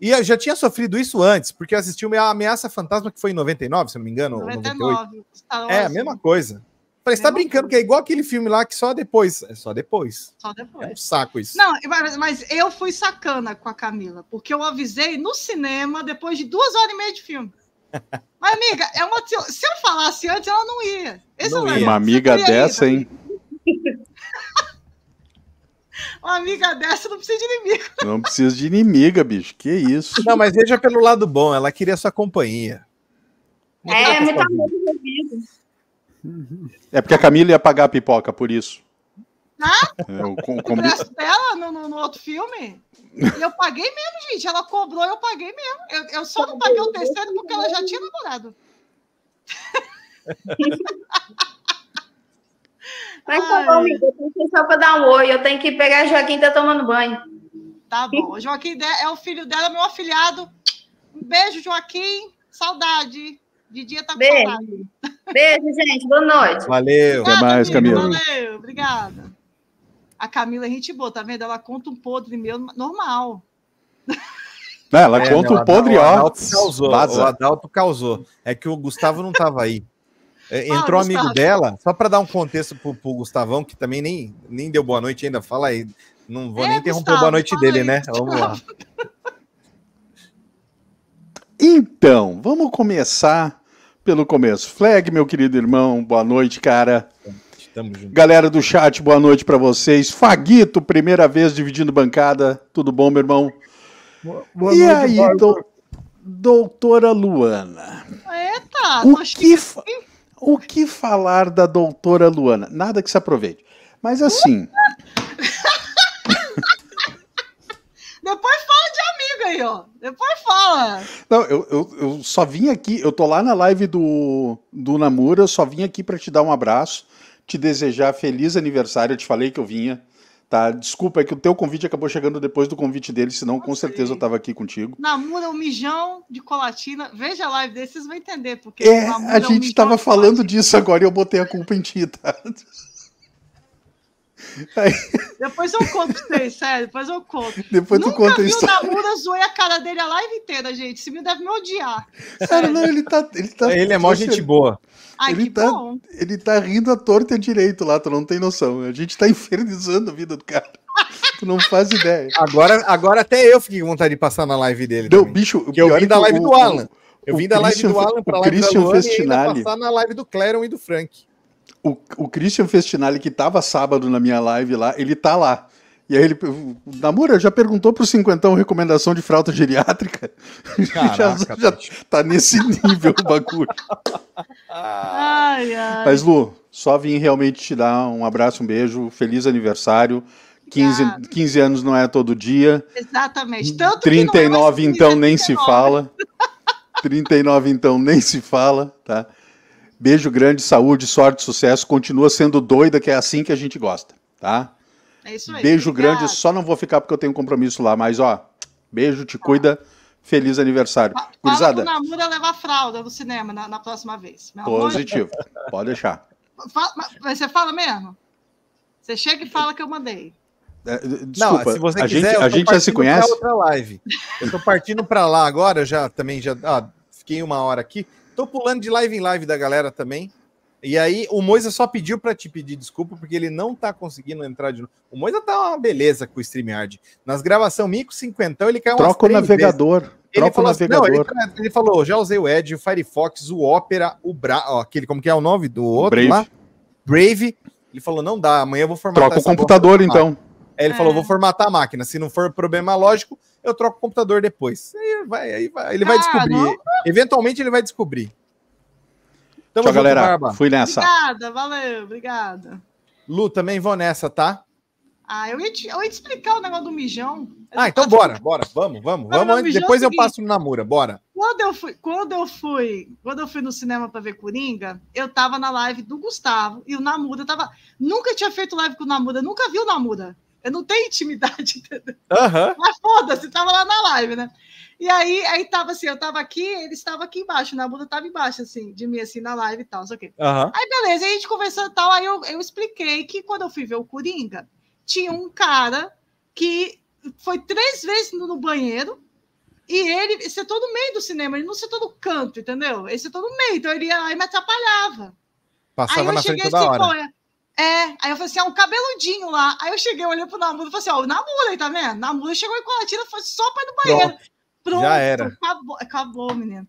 E eu já tinha sofrido isso antes, porque eu assisti uma Ameaça Fantasma, que foi em 99, se não me engano. 99. 98. Tá é, a mesma né? coisa. Falei, você tá brincando, que é igual aquele filme lá que só depois. É só depois. Só depois. É um saco isso. Não, mas, mas eu fui sacana com a Camila, porque eu avisei no cinema depois de duas horas e meia de filme. [LAUGHS] mas, amiga, é uma... se eu falasse antes, ela não ia. Esse não é ia. Uma amiga dessa, ir, hein? [LAUGHS] Uma amiga dessa não precisa de inimigo. Não precisa de inimiga, bicho. Que isso. Não, mas veja pelo lado bom, ela queria sua companhia. Muito é, muita coisa é porque a Camila ia pagar a pipoca, por isso. Ah, eu, é, com, com... dela no, no, no, outro filme? Eu paguei mesmo, gente. Ela cobrou, eu paguei mesmo. Eu, eu só não paguei o terceiro porque ela já tinha namorado. Vai cobrar o eu só para dar um oi. Eu tenho que pegar a Joaquim, tá tomando banho. Tá bom. O Joaquim é o filho dela, meu afilhado. Um beijo, Joaquim. Saudade. Didi tá com Beijo. Beijo, gente. Boa noite. Valeu. Obrigada, Até mais, Camila. Valeu, obrigada. A Camila é gente boa, tá vendo? Ela conta um podre meu normal. Não, ela é, conta não, um podre ó. O Adalto causou. O Adalto causou. É que o Gustavo não tava aí. É, ah, entrou ah, amigo dela, só para dar um contexto pro, pro Gustavão, que também nem, nem deu boa noite ainda. Fala aí. Não vou é, nem interromper Gustavo, boa noite dele, aí, né? Gustavo. Vamos lá. Então, vamos começar pelo começo. Flag, meu querido irmão, boa noite, cara. Tamo junto. Galera do chat, boa noite para vocês. Faguito, primeira vez dividindo bancada. Tudo bom, meu irmão? Boa, boa e noite, aí, do, doutora Luana? Eita, o que, o que falar da doutora Luana? Nada que se aproveite. Mas assim, aí, ó. Depois fala. Não, eu, eu, eu, só vim aqui, eu tô lá na live do, do Namura, eu só vim aqui para te dar um abraço, te desejar feliz aniversário, eu te falei que eu vinha. Tá, desculpa, é que o teu convite acabou chegando depois do convite dele, senão eu com certeza eu tava aqui contigo. Namura, o é um mijão de colatina. Veja a live desse, vocês vão entender, porque. É, a é gente é tava falando disso agora e eu botei a culpa em ti, tá? [LAUGHS] Aí... Depois eu conto pra vocês, sério, depois eu conto. Depois Nunca tu conta isso. vi o Namura zoei a cara dele a live inteira, gente. Esse me deve me odiar. Cara, não, ele tá... Ele, tá, ele é mó gente boa. Ai, ele, tá, bom. ele tá rindo à torta e à direito lá, tu não tem noção. A gente tá infernizando a vida do cara. Tu não faz ideia. Agora, agora até eu fiquei com vontade de passar na live dele. Não, bicho, o eu vim é da live o, do Alan. Eu vim da live do Alan pra live Christian do Alan Festinale. e passar na live do Cléron e do Frank o, o Christian Festinale, que estava sábado na minha live lá, ele tá lá. E aí ele, Namura, já perguntou pro cinquentão recomendação de fralda geriátrica? [LAUGHS] Caraca, já, já tá nesse nível o bagulho. Ai, ai. Mas Lu, só vim realmente te dar um abraço, um beijo, feliz aniversário. 15, 15 anos não é todo dia. Exatamente. Tanto 39 que não é assim, então 39. Né, nem se fala. 39 então nem se fala, tá? Beijo grande, saúde, sorte, sucesso. Continua sendo doida, que é assim que a gente gosta, tá? É isso aí. Beijo grande, só não vou ficar porque eu tenho um compromisso lá, mas ó, beijo, te tá. cuida. Feliz aniversário. Fala Gurizada. muda leva levar fralda no cinema na, na próxima vez. Meu Positivo. Amor. Pode deixar. Fala, mas você fala mesmo? Você chega e fala que eu mandei. É, é, desculpa, não, se você a quiser, gente, a gente já se conhece. Pra outra live. Eu tô partindo para lá agora, já também já ah, fiquei uma hora aqui. Tô pulando de live em live da galera também. E aí, o Moisa só pediu para te pedir desculpa, porque ele não tá conseguindo entrar de novo. O Moisa tá uma beleza com o StreamYard. Nas gravação Mico 50, ele caiu Troca o navegador. Vezes. Ele o navegador. Assim, não, ele, ele, falou, já usei o Edge, o Firefox, o Opera, o Bra... Ó, aquele, como que é o nome do outro Brave. lá? Brave. Ele falou, não dá, amanhã eu vou formatar Troca o computador, então. Aí ele é. falou, vou é. formatar a máquina. Se não for problema lógico, eu troco o computador depois. Aí vai, aí vai. Ele vai ah, descobrir. Não? Eventualmente ele vai descobrir. Tamo Tchau, junto, galera. Barba. Fui nessa. Obrigada, valeu, obrigada. Lu, também vou nessa, tá? Ah, eu ia te, eu ia te explicar o negócio do mijão. Ah, então bora, bora, vamos, vamos, Mas vamos. Depois é eu passo no Namura, bora. Quando eu fui, quando eu fui, quando eu fui no cinema para ver Coringa, eu tava na live do Gustavo e o Namura tava. Nunca tinha feito live com o Namura, nunca viu o Namura. Eu não tenho intimidade, [LAUGHS] entendeu? Uhum. Mas foda-se, tava lá na live, né? E aí, aí tava assim, eu tava aqui, ele estava aqui embaixo, na bunda tava embaixo, assim, de mim, assim, na live e tal, não que, uhum. Aí, beleza, aí a gente conversou e tal, aí eu, eu expliquei que quando eu fui ver o Coringa, tinha um cara que foi três vezes no, no banheiro, e ele sentou é no meio do cinema, ele não sentou no canto, entendeu? Ele sentou é no meio, então ele ia lá e me atrapalhava. Passava aí eu na cheguei frente assim, toda hora. Pô, é, é, aí eu falei assim, é um cabeludinho lá. Aí eu cheguei, olhei pro Namulo e falei assim, ó, o Namulo aí, tá vendo? Namulo chegou e a tira, foi só pra ir no banheiro. Pronto, Pronto já era. Acabou, acabou menino.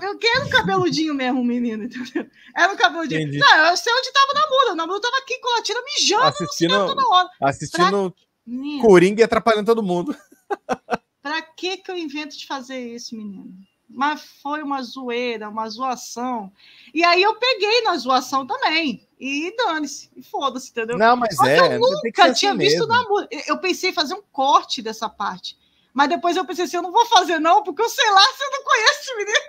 Eu quero um cabeludinho mesmo, menino, entendeu? Era um cabeludinho. Entendi. Não, eu sei onde tava o Namulo. O Namulo tava aqui a tira mijando assistindo, no toda hora. Assistindo pra... Coringa e atrapalhando todo mundo. pra que que eu invento de fazer isso, menino? mas foi uma zoeira, uma zoação. E aí eu peguei na zoação também. E dane-se, e foda-se, entendeu? Não, mas é. eu nunca assim tinha mesmo. visto na música. Eu pensei em fazer um corte dessa parte. Mas depois eu pensei assim, eu não vou fazer não, porque eu sei lá se eu não conheço esse menino.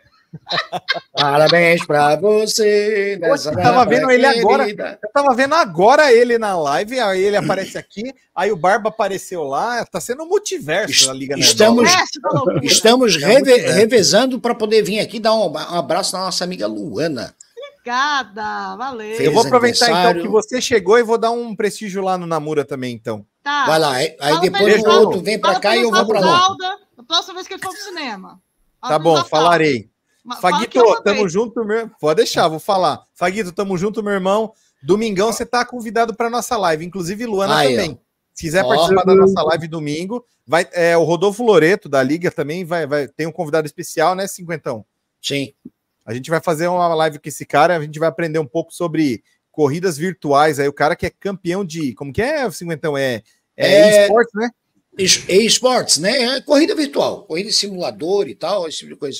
Parabéns pra você. Poxa, eu tava vendo ele agora. Eu tava vendo agora ele na live, aí ele aparece aqui, aí o Barba apareceu lá. Tá sendo um multiverso Liga Estamos, é, estamos é reve, revezando para poder vir aqui dar um, um abraço na nossa amiga Luana. Obrigada, valeu. eu vou aproveitar então que você chegou e vou dar um prestígio lá no Namura também, então. Tá. Vai lá, aí, aí depois o outro vem para cá e eu vou para lá. Da próxima vez que ele for pro cinema. Tá bom, falarei. Faguito, tamo junto, meu... pode deixar, vou falar. Faguito, tamo junto, meu irmão. Domingão você tá convidado para nossa live, inclusive Luana também. Ó. Se quiser participar da nossa live domingo, vai, é, o Rodolfo Loreto da Liga também vai, vai tem um convidado especial, né, Cinquentão? Sim. A gente vai fazer uma live com esse cara, a gente vai aprender um pouco sobre corridas virtuais. Aí o cara que é campeão de. Como que é, Cinquentão? É, é, é esportes, né? Esportes, né? É corrida virtual, corrida de simulador e tal, esse tipo de coisa.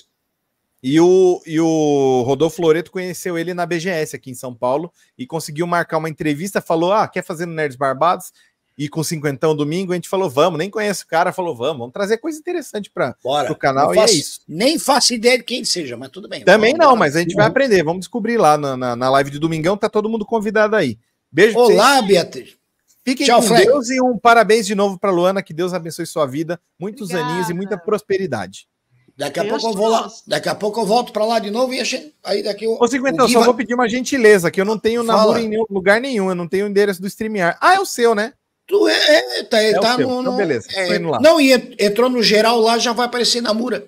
E o, e o Rodolfo Loreto conheceu ele na BGS aqui em São Paulo e conseguiu marcar uma entrevista. Falou: Ah, quer fazer no Nerds Barbados? E com cinquentão domingo, a gente falou: Vamos, nem conhece o cara. Falou: Vamos, vamos trazer coisa interessante para o canal. Faço, e é isso. Nem faço ideia de quem seja, mas tudo bem. Também não, mas a gente vai aprender. Vamos descobrir lá na, na, na live de domingão. Tá todo mundo convidado aí. Beijo. Olá, Beatriz. Fiquem Tchau, com Fred. Deus e um parabéns de novo para Luana. Que Deus abençoe sua vida, muitos Obrigada. aninhos e muita prosperidade. Daqui a, pouco eu vou lá, daqui a pouco eu volto para lá de novo e achei, aí daqui eu, Ô, 50, eu só vai... vou pedir uma gentileza, que eu não tenho namoro em nenhum, lugar nenhum, eu não tenho endereço do StreamYard. Ah, é o seu, né? Tu é, é tá, é tá no, Então, beleza, é, Não, e entrou no geral lá, já vai aparecer na Mura.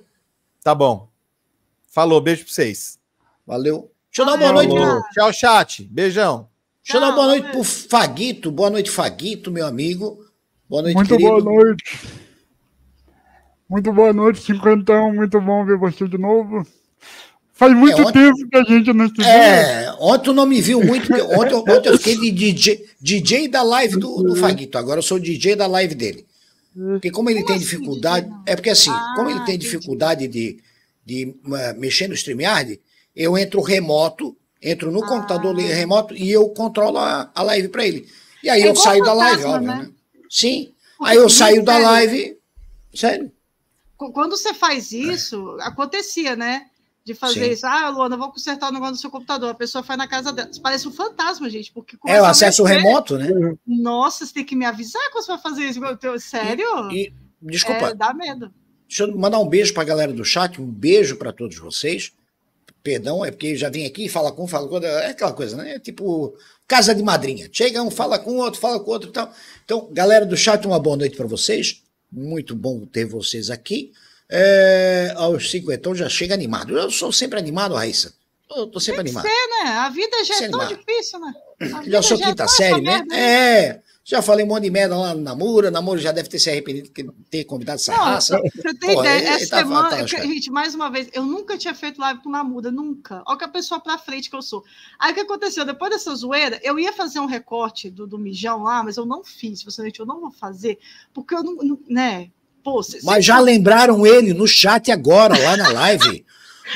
Tá bom. Falou, beijo pra vocês. Valeu. Deixa eu dar uma boa noite. Tchau, chat. Beijão. Deixa eu dar uma boa noite pro Faguito. Boa noite, Faguito, meu amigo. Boa noite, Muito querido. boa noite. Muito boa noite, Cinquentão. Muito bom ver você de novo. Faz é, muito é, ontem, tempo que a gente não se É, ontem não me viu muito. Ontem, ontem eu fiquei de DJ, DJ da live do, do Faguito. Agora eu sou DJ da live dele. Porque como ele como tem assim, dificuldade. É porque assim, ah, como ele tem dificuldade de, de eh, mexer no StreamYard, eu entro remoto, entro no ah. computador remoto e eu controlo a, a live para ele. E aí é eu saio da live, óbvio, né? né? Sim. Aí eu saio da live. Sério? quando você faz é. isso, acontecia, né? De fazer Sim. isso. Ah, Luana, vou consertar o negócio no seu computador. A pessoa faz na casa dela. Isso parece um fantasma, gente. Porque é, o acesso mexer, remoto, né? Uhum. Nossa, você tem que me avisar quando você vai fazer isso. Sério? E, e desculpa. É, dá medo. Deixa eu mandar um beijo para a galera do chat. Um beijo para todos vocês. Perdão, é porque já vem aqui, e fala com, fala com. É aquela coisa, né? É tipo casa de madrinha. Chega um, fala com o outro, fala com o outro e tal. Então, galera do chat, uma boa noite para vocês. Muito bom ter vocês aqui. É, aos cinquentão já chega animado. Eu sou sempre animado, Raíssa. Eu tô sempre Tem animado. Ser, né? A vida já é, é tão animado. difícil, né? já sou é quinta é série, né? né? É. Já falei um monte de merda lá no Namura, Namura já deve ter se arrependido de ter convidado essa não, raça. Você tem Porra, ideia, essa tá semana, tá, tá, gente, mais uma vez, eu nunca tinha feito live com Namura, nunca. Olha que a pessoa pra frente que eu sou. Aí o que aconteceu? Depois dessa zoeira, eu ia fazer um recorte do, do mijão lá, mas eu não fiz. Você gente, eu não vou fazer, porque eu não, não né? Pô, cê, cê... Mas já lembraram ele no chat agora, lá na live.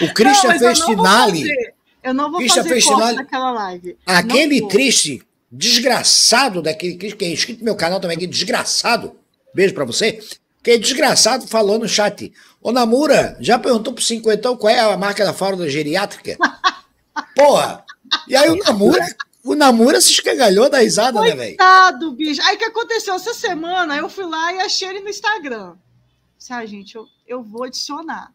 o Christian não, fez Eu não vou fazer, eu não vou fazer finale. naquela live. Aquele triste desgraçado daquele que é inscrito no meu canal também, que desgraçado. Beijo para você. Que desgraçado falou no chat. Ô Namura, já perguntou pro cinquentão qual é a marca da fralda geriátrica? [LAUGHS] Porra! E aí o Namura, o Namura se escangalhou da risada, Coitado, né, velho? Coitado, bicho. Aí o que aconteceu? Essa semana eu fui lá e achei ele no Instagram. Sabe, ah, gente, eu, eu vou adicionar.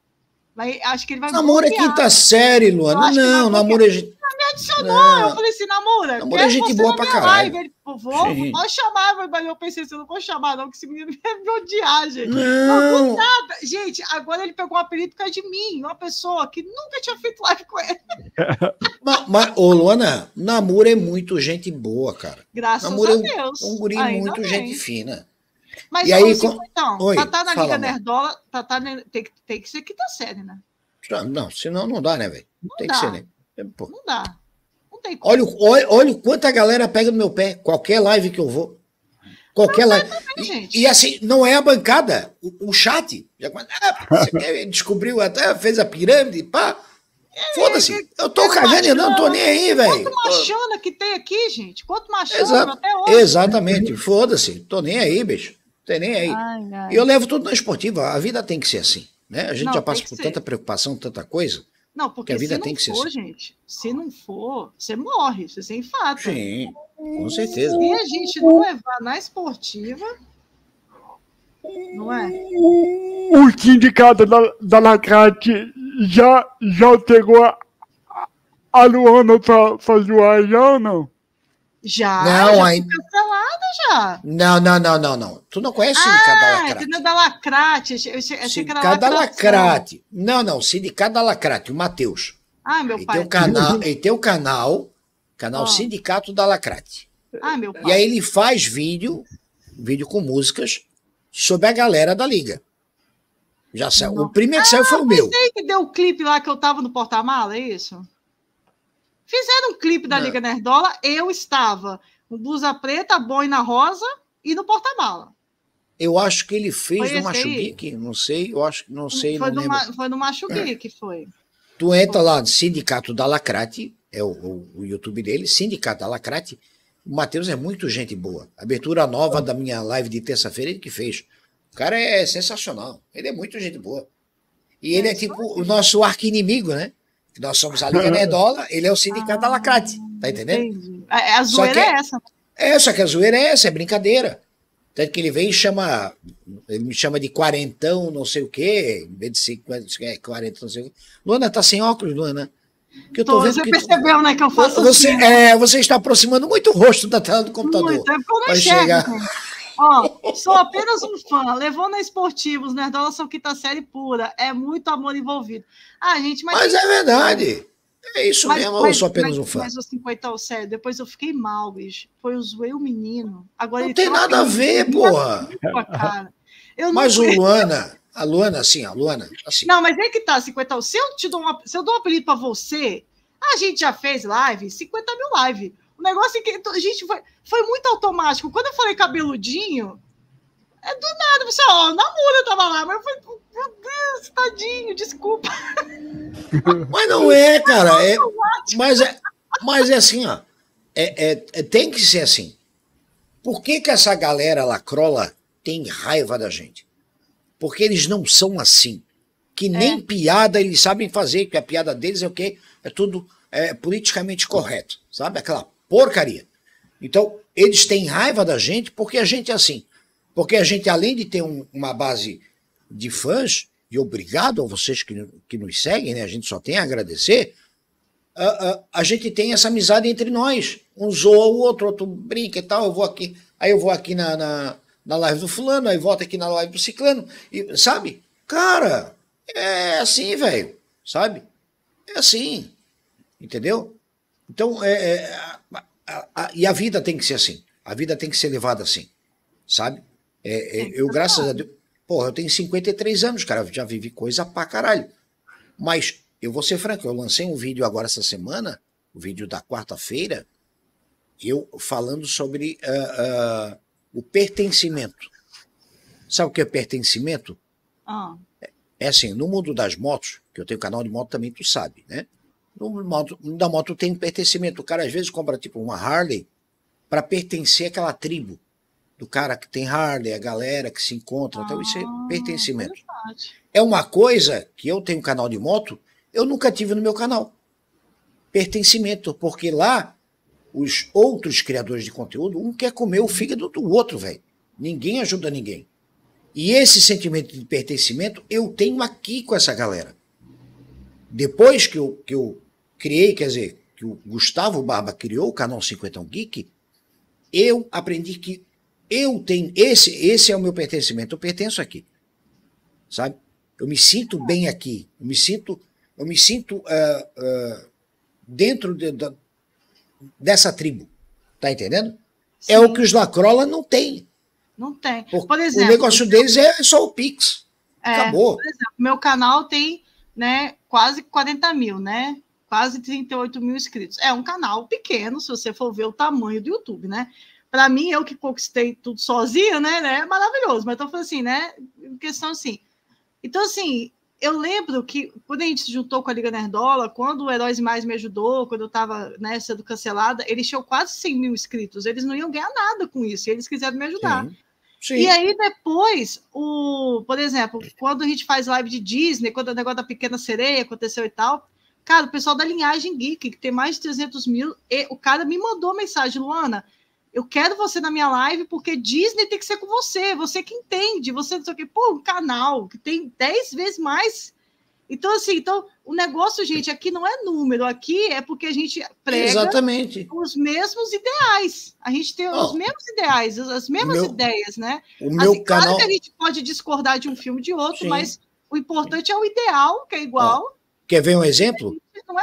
Vai, acho que ele vai. Namoro é quinta série, Luana. Não, namoro é. Me adicionou. Não. É. Eu falei assim, namora. Namoro é gente boa pra caralho. Live. Eu vou, gente. pode chamar, mas eu pensei assim, eu não vou chamar, não, que esse menino vai me odiar, gente. Não. não nada. Gente, agora ele pegou um apelido por causa de mim, uma pessoa que nunca tinha feito live com ele. [LAUGHS] mas, mas, ô, Luana, namoro é muito gente boa, cara. Graças namoro a Deus. É um, um guri Ainda muito bem. gente fina. Mas e aí, assim, com... então, Oi, na Liga Nerdola, Tatá tem, tem que ser quinta-série, né? Não, senão não dá, né, velho? não Tem dá. que ser, né? É, pô. Não dá. Não tem Olha, olha, olha o quanto a galera pega no meu pé. Qualquer live que eu vou. Qualquer live. e, e, assim, não é a bancada, o, o chat. Já, ah, descobriu até, fez a pirâmide, pá. É, é, foda-se, eu tô cagando eu não tô nem aí, velho. Quanto machona que tem aqui, gente? Quanto machona até hoje? Exatamente, foda-se, tô nem aí, bicho tem nem aí. E eu levo tudo na esportiva, a vida tem que ser assim. Né? A gente não, já passa por ser. tanta preocupação, tanta coisa. Não, porque a vida tem que for, ser assim. gente, se não for, você morre, você sem fato Sim, com certeza. Se a gente não levar na esportiva, não é? O sindicato da, da Lacrate já, já alterou a, a Luana para fazer o ar, já ou não? Já, não, já ainda... cancelada já. Não, não, não, não, não. Tu não conhece ah, o Sindicato da Lacrate. Sindicato da Lacrate. Sindicato da Lacrate. Não, não, Sindicato da Lacrate, o Matheus. Ah, meu ele pai. Tem um canal, ele [LAUGHS] tem o um canal, canal ah. Sindicato da Lacrate. Ah, meu pai. E aí ele faz vídeo, vídeo com músicas, sobre a galera da Liga. Já saiu. O primeiro que ah, saiu foi o ah, meu. Sei que deu o um clipe lá que eu tava no porta-mala, é isso? Fizeram um clipe da é. Liga Nerdola, eu estava com blusa preta, boina rosa e no porta-mala. Eu acho que ele fez foi no Machu Bique, não sei, eu acho que não sei, foi não no lembro. foi no Machu Bique, é. foi. Tu entra foi. lá no Sindicato da Lacrate, é o, o, o, YouTube dele, Sindicato da Lacrate. O Matheus é muito gente boa. Abertura nova da minha live de terça-feira, ele que fez. O cara é sensacional. Ele é muito gente boa. E é, ele é, é tipo o nosso arqui-inimigo, né? Nós somos a Liga Nerdola, né, ele é o sindicato ah, da Lacrate, tá entendendo? Entendi. A, a zoeira é essa. É, só que a zoeira é essa, é brincadeira. Tanto que ele vem e chama, ele me chama de quarentão, não sei o quê, em vez de cinquenta, é quarenta, não sei o quê. Luana, tá sem óculos, Luana? Que eu tô, tô vendo você que, percebeu, né, que eu faço você, assim. Né? É, você está aproximando muito o rosto da tela do computador. Muito, é chegar. Né, Ó, sou apenas um fã. Levou na esportivos né? Dola só quinta série pura. É muito amor envolvido. Ah, gente, mas. Mas é verdade. É isso mas, mesmo, mas, eu sou apenas mas, um fã. Mas os 50 ao sério, depois eu fiquei mal, bicho. Foi eu zoei o menino. Agora não tem tá nada a ver, porra. mas não... o Luana, a Luana, assim, a Luana. Assim. Não, mas é que tá, 50 ao. Se eu, te dou uma, se eu dou um apelido pra você, a gente já fez live, 50 mil live negócio é que. Gente, foi, foi muito automático. Quando eu falei cabeludinho, é do nada, você, ó, na mula tava lá, mas eu falei, meu Deus, tadinho, desculpa. [LAUGHS] Mas não é, cara. É, mas, é, mas é assim, ó. É, é, é, tem que ser assim. Por que, que essa galera lacrola tem raiva da gente? Porque eles não são assim. Que é. nem piada eles sabem fazer, que a piada deles é o quê? É tudo é, politicamente correto, sabe? Aquela porcaria. Então, eles têm raiva da gente porque a gente é assim. Porque a gente, além de ter um, uma base de fãs, e obrigado a vocês que, que nos seguem, né? a gente só tem a agradecer, a, a, a gente tem essa amizade entre nós. Um zoa o outro, outro brinca e tal, eu vou aqui, aí eu vou aqui na, na, na live do fulano, aí volta aqui na live do ciclano, e, sabe? Cara, é assim, velho, sabe? É assim, entendeu? Então, é, é a, a, e a vida tem que ser assim. A vida tem que ser levada assim, sabe? É, é, é eu, graças a Deus. Porra, eu tenho 53 anos, cara. já vivi coisa pra caralho. Mas eu vou ser franco, eu lancei um vídeo agora essa semana, o um vídeo da quarta-feira, eu falando sobre uh, uh, o pertencimento. Sabe o que é pertencimento? Ah. É, é assim, no mundo das motos, que eu tenho canal de moto também, tu sabe, né? No moto, da moto tem pertencimento. O cara às vezes compra tipo uma Harley para pertencer àquela tribo do cara que tem Harley, a galera que se encontra, ah, então isso é ah, pertencimento. É, é uma coisa que eu tenho um canal de moto, eu nunca tive no meu canal. Pertencimento, porque lá os outros criadores de conteúdo, um quer comer o fígado do outro, velho. Ninguém ajuda ninguém. E esse sentimento de pertencimento eu tenho aqui com essa galera. Depois que eu, que eu criei, quer dizer, que o Gustavo Barba criou o canal 51 Geek, eu aprendi que eu tenho esse esse é o meu pertencimento, eu pertenço aqui. Sabe? Eu me sinto bem aqui, eu me sinto eu me sinto uh, uh, dentro de, da, dessa tribo. Tá entendendo? Sim. É o que os Lacrola não têm. Não tem. Por, por exemplo, o negócio deles é só o Pix. É, Acabou. Exemplo, meu canal tem né, quase 40 mil, né? quase 38 mil inscritos. É um canal pequeno, se você for ver o tamanho do YouTube, né? Para mim, eu que conquistei tudo sozinha, né? né é né? maravilhoso, mas então foi assim, né? Questão assim. Então, assim, eu lembro que quando a gente se juntou com a Liga Nerdola, quando o Heróis Mais me ajudou, quando eu estava né, sendo cancelada, eles tinham quase 100 mil inscritos. Eles não iam ganhar nada com isso, eles quiseram me ajudar. Sim. Sim. E aí depois, o, por exemplo, quando a gente faz live de Disney, quando o negócio da Pequena Sereia aconteceu e tal, Cara, o pessoal da linhagem geek, que tem mais de 300 mil, e o cara me mandou mensagem, Luana, eu quero você na minha live, porque Disney tem que ser com você, você que entende, você não sei o quê. Pô, um canal que tem 10 vezes mais. Então, assim, então, o negócio, gente, aqui não é número, aqui é porque a gente prega Exatamente. os mesmos ideais. A gente tem oh, os mesmos ideais, as mesmas meu, ideias, né? O meu assim, canal... Claro que a gente pode discordar de um filme de outro, Sim. mas o importante é o ideal, que é igual. Oh Quer ver um exemplo?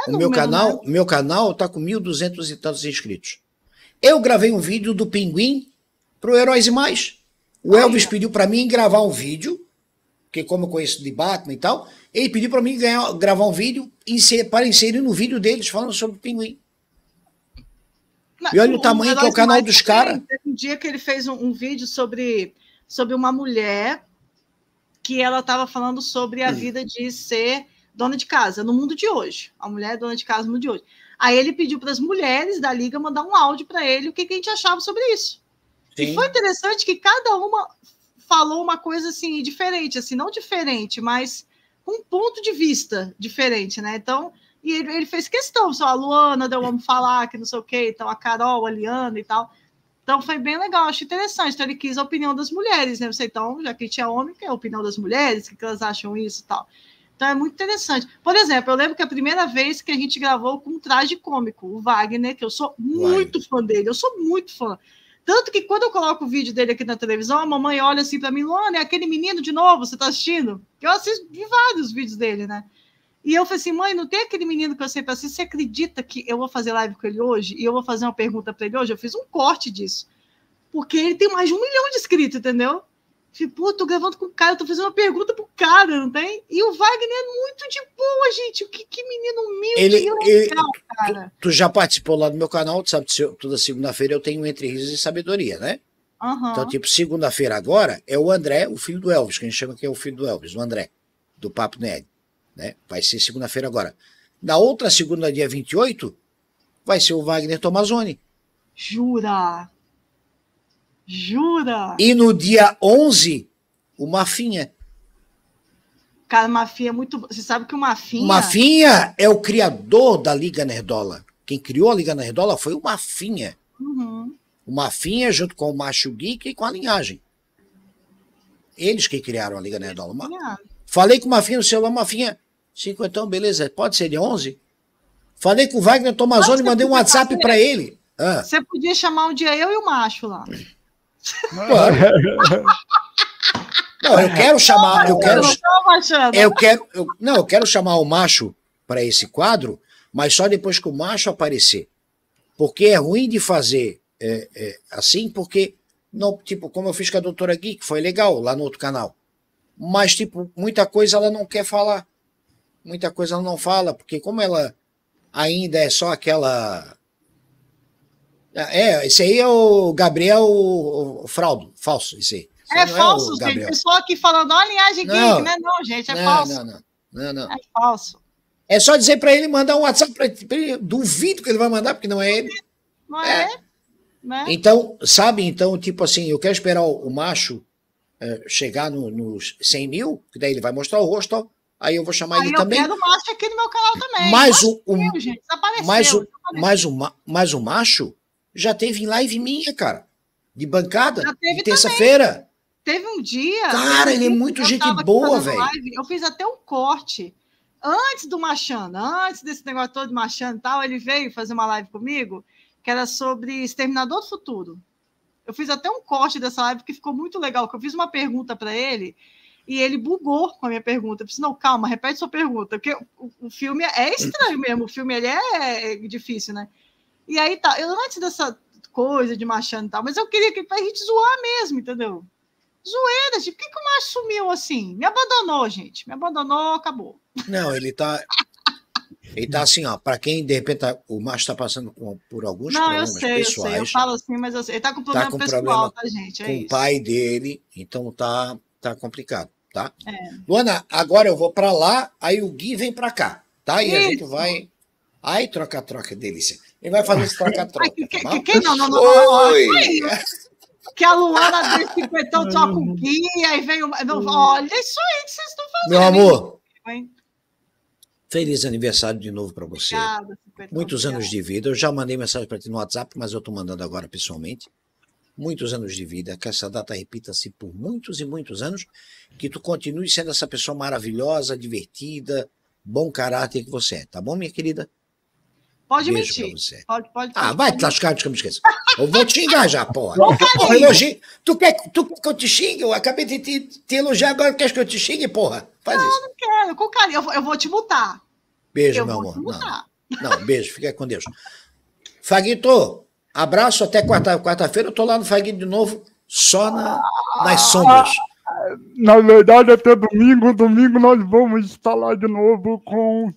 É o meu canal, mesmo. Né? meu canal tá com 1.200 e tantos inscritos. Eu gravei um vídeo do Pinguim pro Heróis e Mais. O Elvis pediu para mim gravar um vídeo, que como eu conheço de Batman e tal, ele pediu para mim ganhar, gravar um vídeo para inserir no vídeo deles falando sobre o Pinguim. e olha o, o tamanho que é o canal dos é caras. Um dia que ele fez um, um vídeo sobre, sobre uma mulher que ela estava falando sobre a hum. vida de ser dona de casa no mundo de hoje. A mulher é dona de casa no mundo de hoje. Aí ele pediu para as mulheres da liga mandar um áudio para ele o que, que, a gente achava sobre isso. Sim. E foi interessante que cada uma falou uma coisa assim diferente, assim não diferente, mas um ponto de vista diferente, né? Então e ele, ele fez questão, só a Luana deu vamos falar que não sei o que, então a Carol, a Liana e tal. Então foi bem legal, acho interessante. Então ele quis a opinião das mulheres, né? Você então, já que tinha é homem, que é a opinião das mulheres, que elas acham isso e tal. Então é muito interessante. Por exemplo, eu lembro que a primeira vez que a gente gravou com um traje cômico, o Wagner, que eu sou muito Uai. fã dele, eu sou muito fã. Tanto que quando eu coloco o vídeo dele aqui na televisão, a mamãe olha assim para mim, Luana, é aquele menino de novo, você está assistindo? Eu assisto vários vídeos dele, né? E eu falei assim, mãe, não tem aquele menino que eu sempre assisto, você acredita que eu vou fazer live com ele hoje e eu vou fazer uma pergunta para ele hoje? Eu fiz um corte disso, porque ele tem mais de um milhão de inscritos, entendeu? Tipo, pô, tô gravando com o cara, tô fazendo uma pergunta pro cara, não tem? E o Wagner é muito de boa, gente. Que, que menino humilde ele, legal, cara. Tu, tu, já participou lá do meu canal, tu sabe, toda segunda-feira eu tenho Entre Risos e Sabedoria, né? Uhum. Então, tipo, segunda-feira agora é o André, o filho do Elvis, que a gente chama que é o filho do Elvis, o André, do Papo Nerd, né? Vai ser segunda-feira agora. Na outra segunda, dia 28, vai ser o Wagner Tomazoni. Jura? Jura? E no dia 11, o Mafinha. Cara, Mafinha é muito. Você sabe que o Mafinha. O Mafinha é o criador da Liga Nerdola. Quem criou a Liga Nerdola foi o Mafinha. Uhum. O Mafinha, junto com o Macho Geek e com a linhagem. Eles que criaram a Liga Nerdola. Mafinha. Falei com o Mafinha no celular, Mafinha. Cinco, então, beleza. Pode ser de 11? Falei com o Wagner Tomazoni, mandei um WhatsApp para ele. Ah. Você podia chamar um dia eu e o Macho lá. Não, eu quero chamar, eu quero, eu quero, eu, não, eu quero chamar o macho para esse quadro, mas só depois que o macho aparecer, porque é ruim de fazer é, é, assim, porque não, tipo, como eu fiz com a doutora Gui, que foi legal lá no outro canal, mas tipo, muita coisa ela não quer falar, muita coisa ela não fala, porque como ela ainda é só aquela é, é, esse aí é o Gabriel Fraudo, falso, esse aí. é, é falso, é gente. Pessoal aqui falando, olha a linhagem não, geek, né? Não, gente, é não, falso. Não, não, não, não. É falso. É só dizer para ele mandar um WhatsApp para ele. Duvido que ele vai mandar, porque não é ele. Não é, é. é. Né? Então, sabe? Então, tipo assim, eu quero esperar o, macho é, chegar no, nos 100 mil, que daí ele vai mostrar o rosto, ó. Aí eu vou chamar aí ele eu também. Eu quero o macho aqui no meu canal também. Mais um, o, o, Deus, mas, o, mas o macho já teve em live minha, cara. De bancada. Já teve terça-feira. Teve um dia. Cara, ele é muito gente boa, velho. Eu fiz até um corte. Antes do Machana, antes desse negócio todo de Machana e tal, ele veio fazer uma live comigo que era sobre Exterminador do Futuro. Eu fiz até um corte dessa live que ficou muito legal, que eu fiz uma pergunta para ele e ele bugou com a minha pergunta. Eu disse, não, calma, repete sua pergunta, porque o, o filme é estranho mesmo, o filme ele é, é difícil, né? E aí tá, eu antes dessa coisa de machando e tal, mas eu queria que a gente zoar mesmo, entendeu? Zoeira, gente. Por que, que o macho sumiu assim? Me abandonou, gente. Me abandonou, acabou. Não, ele tá. Ele tá assim, ó, para quem de repente tá, o macho tá passando por alguns não, problemas eu sei, pessoais. Eu, sei, eu falo assim, mas eu sei. ele tá com tá problema tá com pessoal, problema tá, gente? É com isso. o pai dele, então tá, tá complicado, tá? É. Luana, agora eu vou para lá, aí o Gui vem para cá, tá? E isso. a gente vai Ai, troca-troca, delícia. Ele vai fazer esse troca-troca. Tá que, que, não, não, não, não, Que a Luana deu cinquentão só com guia e veio. o. olha isso aí que vocês estão fazendo. Meu amor. Feliz aniversário de novo para você. Obrigada, Muitos anos de vida. Eu já mandei mensagem para ti no WhatsApp, mas eu estou mandando agora pessoalmente muitos anos de vida, que essa data repita-se por muitos e muitos anos, que tu continue sendo essa pessoa maravilhosa, divertida, bom caráter que você é, tá bom, minha querida? Pode Beijo mentir. Você. Pode, pode, pode, Ah, vai te lascar antes que eu me esqueça. Eu vou te xingar já, porra. porra elogi... tu, quer, tu quer que eu te xingue? Eu acabei de te, te elogiar, agora queres que eu te xingue, porra? Faz não, isso. não quero. Com carinho. Eu, eu vou te mutar. Beijo, eu meu amor. Não, não, beijo. Fica com Deus. Faguito, abraço. Até quarta-feira. Quarta eu tô lá no Faguito de novo, só na, nas ah, sombras. Na verdade, até domingo. Domingo nós vamos estar lá de novo com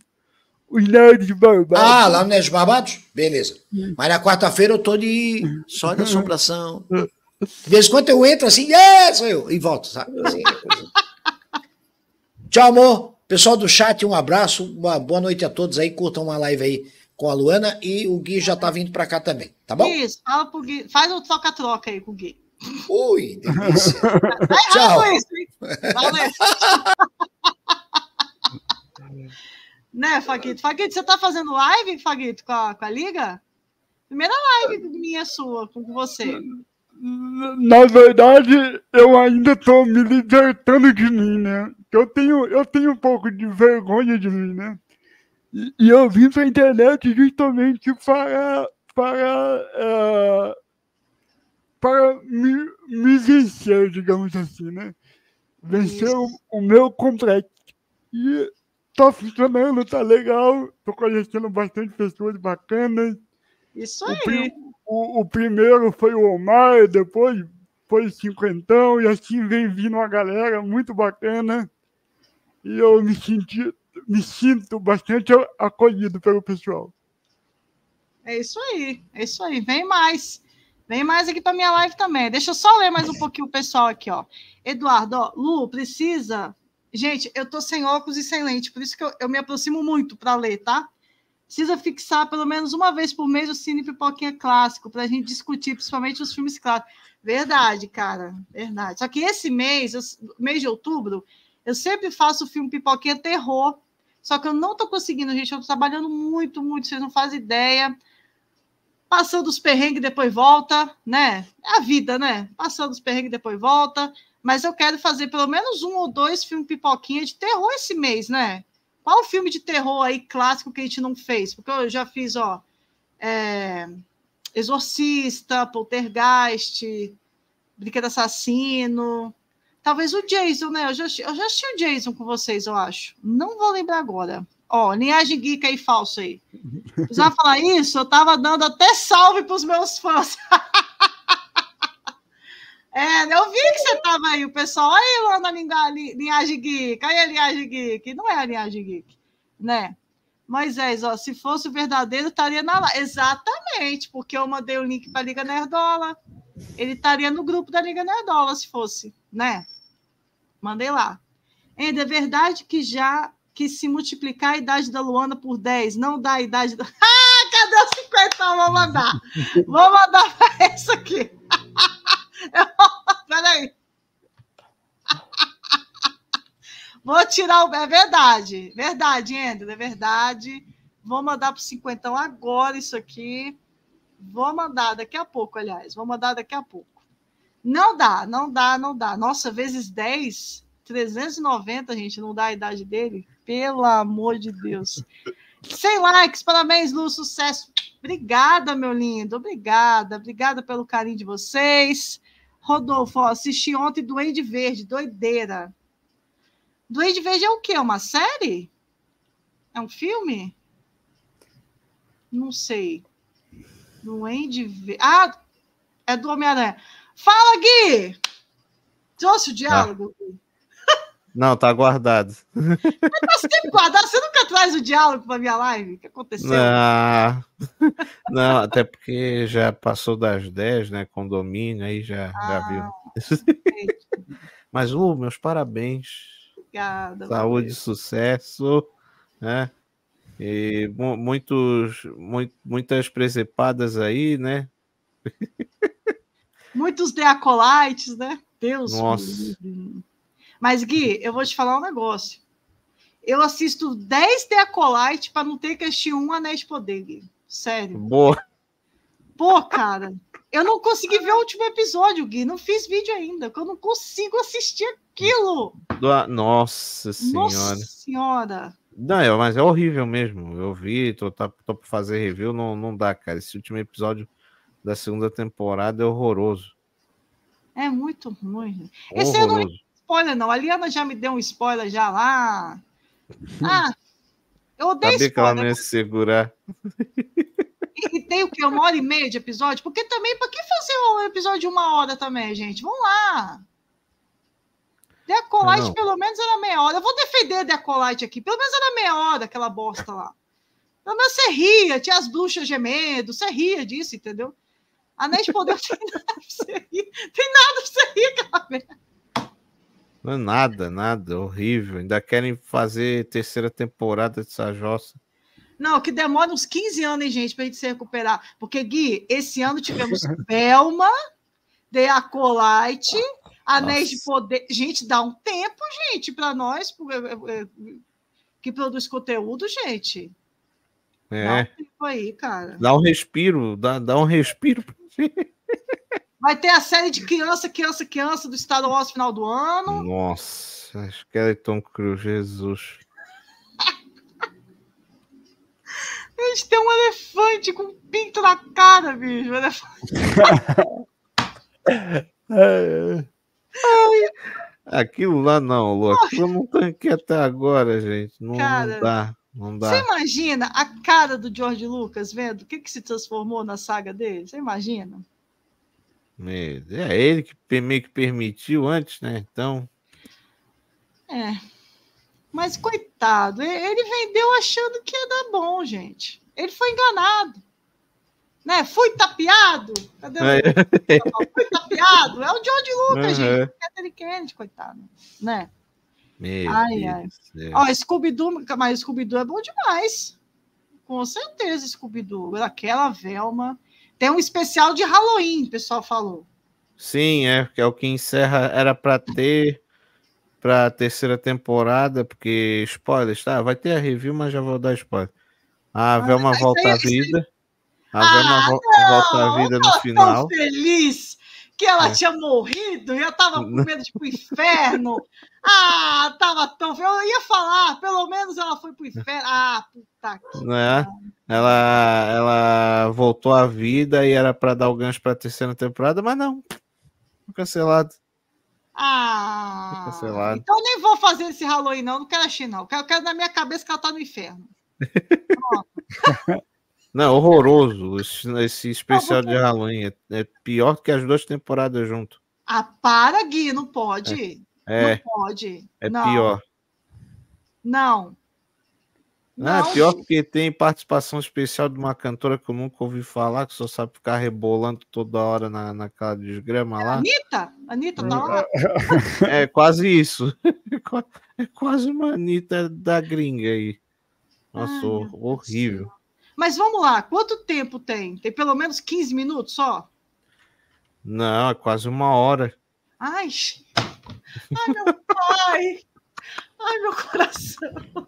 os nerds barbados. Ah, lá no Nerds Barbados? Beleza. Mas na quarta-feira eu tô de só de assombração. De vez em quando eu entro assim, é, sou eu, e volto, sabe? Assim, é Tchau, amor. Pessoal do chat, um abraço, uma boa noite a todos aí. Curtam uma live aí com a Luana e o Gui já tá vindo para cá também, tá bom? Isso, fala pro Gui, faz o troca-troca aí com o Gui. Ui, delícia. Vai [LAUGHS] tá Tchau. Isso, hein? Valeu. [LAUGHS] Né, Faguito? Faguito, você tá fazendo live, Faguito, com a, com a Liga? Primeira live minha sua com você. Na verdade, eu ainda tô me libertando de mim, né? Eu tenho, eu tenho um pouco de vergonha de mim, né? E, eu vim pra internet justamente para, para, é, para me, me vencer, digamos assim, né? Vencer o, o meu complexo. E tá funcionando, tá legal. Tô conhecendo bastante pessoas bacanas. Isso aí. O, prim, o, o primeiro foi o Omar, depois foi o Cinquentão, e assim vem vindo uma galera muito bacana. E eu me senti, me sinto bastante acolhido pelo pessoal. É isso aí, é isso aí. Vem mais. Vem mais aqui para minha live também. Deixa eu só ler mais um pouquinho o pessoal aqui, ó. Eduardo, ó, Lu, precisa Gente, eu tô sem óculos e sem lente, por isso que eu, eu me aproximo muito para ler, tá? Precisa fixar pelo menos uma vez por mês o Cine Pipoquinha Clássico, para a gente discutir, principalmente os filmes clássicos. Verdade, cara, verdade. Só que esse mês, mês de outubro, eu sempre faço o filme Pipoquinha Terror, só que eu não tô conseguindo, gente. Eu tô trabalhando muito, muito, vocês não fazem ideia passando os perrengues depois volta, né? É a vida, né? Passando os perrengues depois volta mas eu quero fazer pelo menos um ou dois filmes pipoquinha de terror esse mês, né? Qual o filme de terror aí clássico que a gente não fez? Porque eu já fiz, ó, é... Exorcista, Poltergeist, Brinquedo Assassino, talvez o Jason, né? Eu já, eu já assisti o Jason com vocês, eu acho. Não vou lembrar agora. Ó, linhagem geek aí falso aí. Precisava falar isso? Eu tava dando até salve pros meus fãs. [LAUGHS] É, eu vi que você tava aí, o pessoal. Aí, Luana Linhagem Geek. Aí, a Linhagem Geek. Não é a Linhagem Geek, né? Moisés, é, ó, se fosse o verdadeiro, estaria na live. Exatamente, porque eu mandei o link para a Liga Nerdola. Ele estaria no grupo da Liga Nerdola, se fosse, né? Mandei lá. Ainda é verdade que já que se multiplicar a idade da Luana por 10, não dá a idade da. [LAUGHS] Ah, cadê os 50? Vou mandar. Vou mandar para essa aqui. [LAUGHS] Peraí. Vou tirar o. É verdade. Verdade, Andrew, é verdade. Vou mandar para o cinquentão agora isso aqui. Vou mandar daqui a pouco, aliás. Vou mandar daqui a pouco. Não dá, não dá, não dá. Nossa, vezes 10, 390, gente, não dá a idade dele. Pelo amor de Deus. Sem likes, parabéns, Lu, sucesso. Obrigada, meu lindo. Obrigada, obrigada pelo carinho de vocês. Rodolfo, ó, assisti ontem Duende Verde, doideira. Duende Verde é o quê? É uma série? É um filme? Não sei. Duende Verde. Ah, é do Homem-Aranha. Fala, Gui! Trouxe o diálogo? Ah. Não, tá guardado. Mas tá sempre guardado. Você nunca traz o diálogo pra minha live? O que aconteceu? Não, ah. não até porque já passou das 10, né? Condomínio, aí já, ah, já viu. Mas, Lu, meus parabéns. Obrigada. Saúde, e sucesso, né? E muitos, muitas presepadas aí, né? Muitos deacolites, né? Deus. Nossa. Filho. Mas, Gui, eu vou te falar um negócio. Eu assisto 10 Colite para não ter que assistir um Anéis de Poder, Gui. Sério. Boa. Pô, cara, eu não consegui ver o último episódio, Gui. Não fiz vídeo ainda, eu não consigo assistir aquilo. Nossa senhora. Nossa senhora. Não, mas é horrível mesmo. Eu vi, tô, tá, tô pra fazer review, não, não dá, cara. Esse último episódio da segunda temporada é horroroso. É muito ruim. Horroroso. Esse eu spoiler, não. A Liana já me deu um spoiler já lá. [LAUGHS] Ah, eu odeio Sabia spoiler. que ela não ia segurar. E, tem o que? Uma hora e meia de episódio? Porque também, para que fazer um episódio de uma hora também, gente? Vamos lá. Decolite, pelo menos, era meia hora. Eu vou defender Decolite aqui. Pelo menos era meia hora aquela bosta lá. Pelo menos você ria, tinha as bruxas gemendo, você ria disso, entendeu? A de Poder [LAUGHS] tem nada pra você rir. Tem nada pra você rir, cara. Não é nada, nada, é horrível. Ainda querem fazer terceira temporada de Sajossa. Não, que demora uns 15 anos, hein, gente, para a gente se recuperar. Porque, Gui, esse ano tivemos Belma, [LAUGHS] The Acolyte, Anéis Nossa. de Poder. Gente, dá um tempo, gente, para nós eh, eh, eh, que produz conteúdo, gente. É. Dá um tempo aí, cara. Dá um respiro, dá, dá um respiro gente. Vai ter a série de Criança, Criança, Criança do Star Wars final do ano. Nossa, Skeleton Crew, Jesus. A [LAUGHS] gente tem um elefante com um pinto na cara, bicho. [LAUGHS] Aquilo lá não, Lu. Aquilo eu não tanquei até agora, gente. Não, cara, não, dá. Não dá. Você imagina a cara do George Lucas vendo o que, que se transformou na saga dele? Você imagina? É ele que meio que permitiu antes, né? Então. É. Mas coitado, ele vendeu achando que ia dar bom, gente. Ele foi enganado. Né? Fui tapeado. Cadê o... É. Fui tapeado. É o George Lucas, uhum. gente. Anthony Kennedy, coitado. Né? Meu ai, Deus ai. Ó, Scooby-Doo, mas Scooby-Doo é bom demais. Com certeza, Scooby-Doo. Aquela Velma tem um especial de Halloween, o pessoal falou. Sim, é, que é o que encerra, era para ter para a terceira temporada, porque spoilers, tá? Vai ter a review, mas já vou dar spoiler. A ah, Velma uma volta à é vida. A Velma ah, volta à vida no final. Tão feliz que ela é. tinha morrido e eu tava com medo de ir pro inferno. [LAUGHS] Ah, tava tão Eu ia falar, pelo menos ela foi pro inferno. Ah, puta que. Né? Ela, ela voltou à vida e era para dar o gancho pra terceira temporada, mas não. Foi cancelado. Ah, cancelado. então nem vou fazer esse Halloween, não. Não quero achar, não. Eu quero, eu quero na minha cabeça que ela tá no inferno. [LAUGHS] Pronto. Não, horroroso. Esse, esse especial de Halloween é, é, pior que as duas temporadas junto. Ah, para, Gui, não pode. É. Não é. pode. É não. pior. Não. Não, é não, é pior porque tem participação especial de uma cantora que eu nunca ouvi falar, que só sabe ficar rebolando toda hora na, naquela desgrama é lá. Anitta? Anitta, não. Tá [LAUGHS] é quase isso. É quase uma Anitta da gringa aí. Nossa, Ai, horrível. Mas vamos lá, quanto tempo tem? Tem pelo menos 15 minutos só? Não, é quase uma hora. Ai, ai meu pai! ai, meu coração!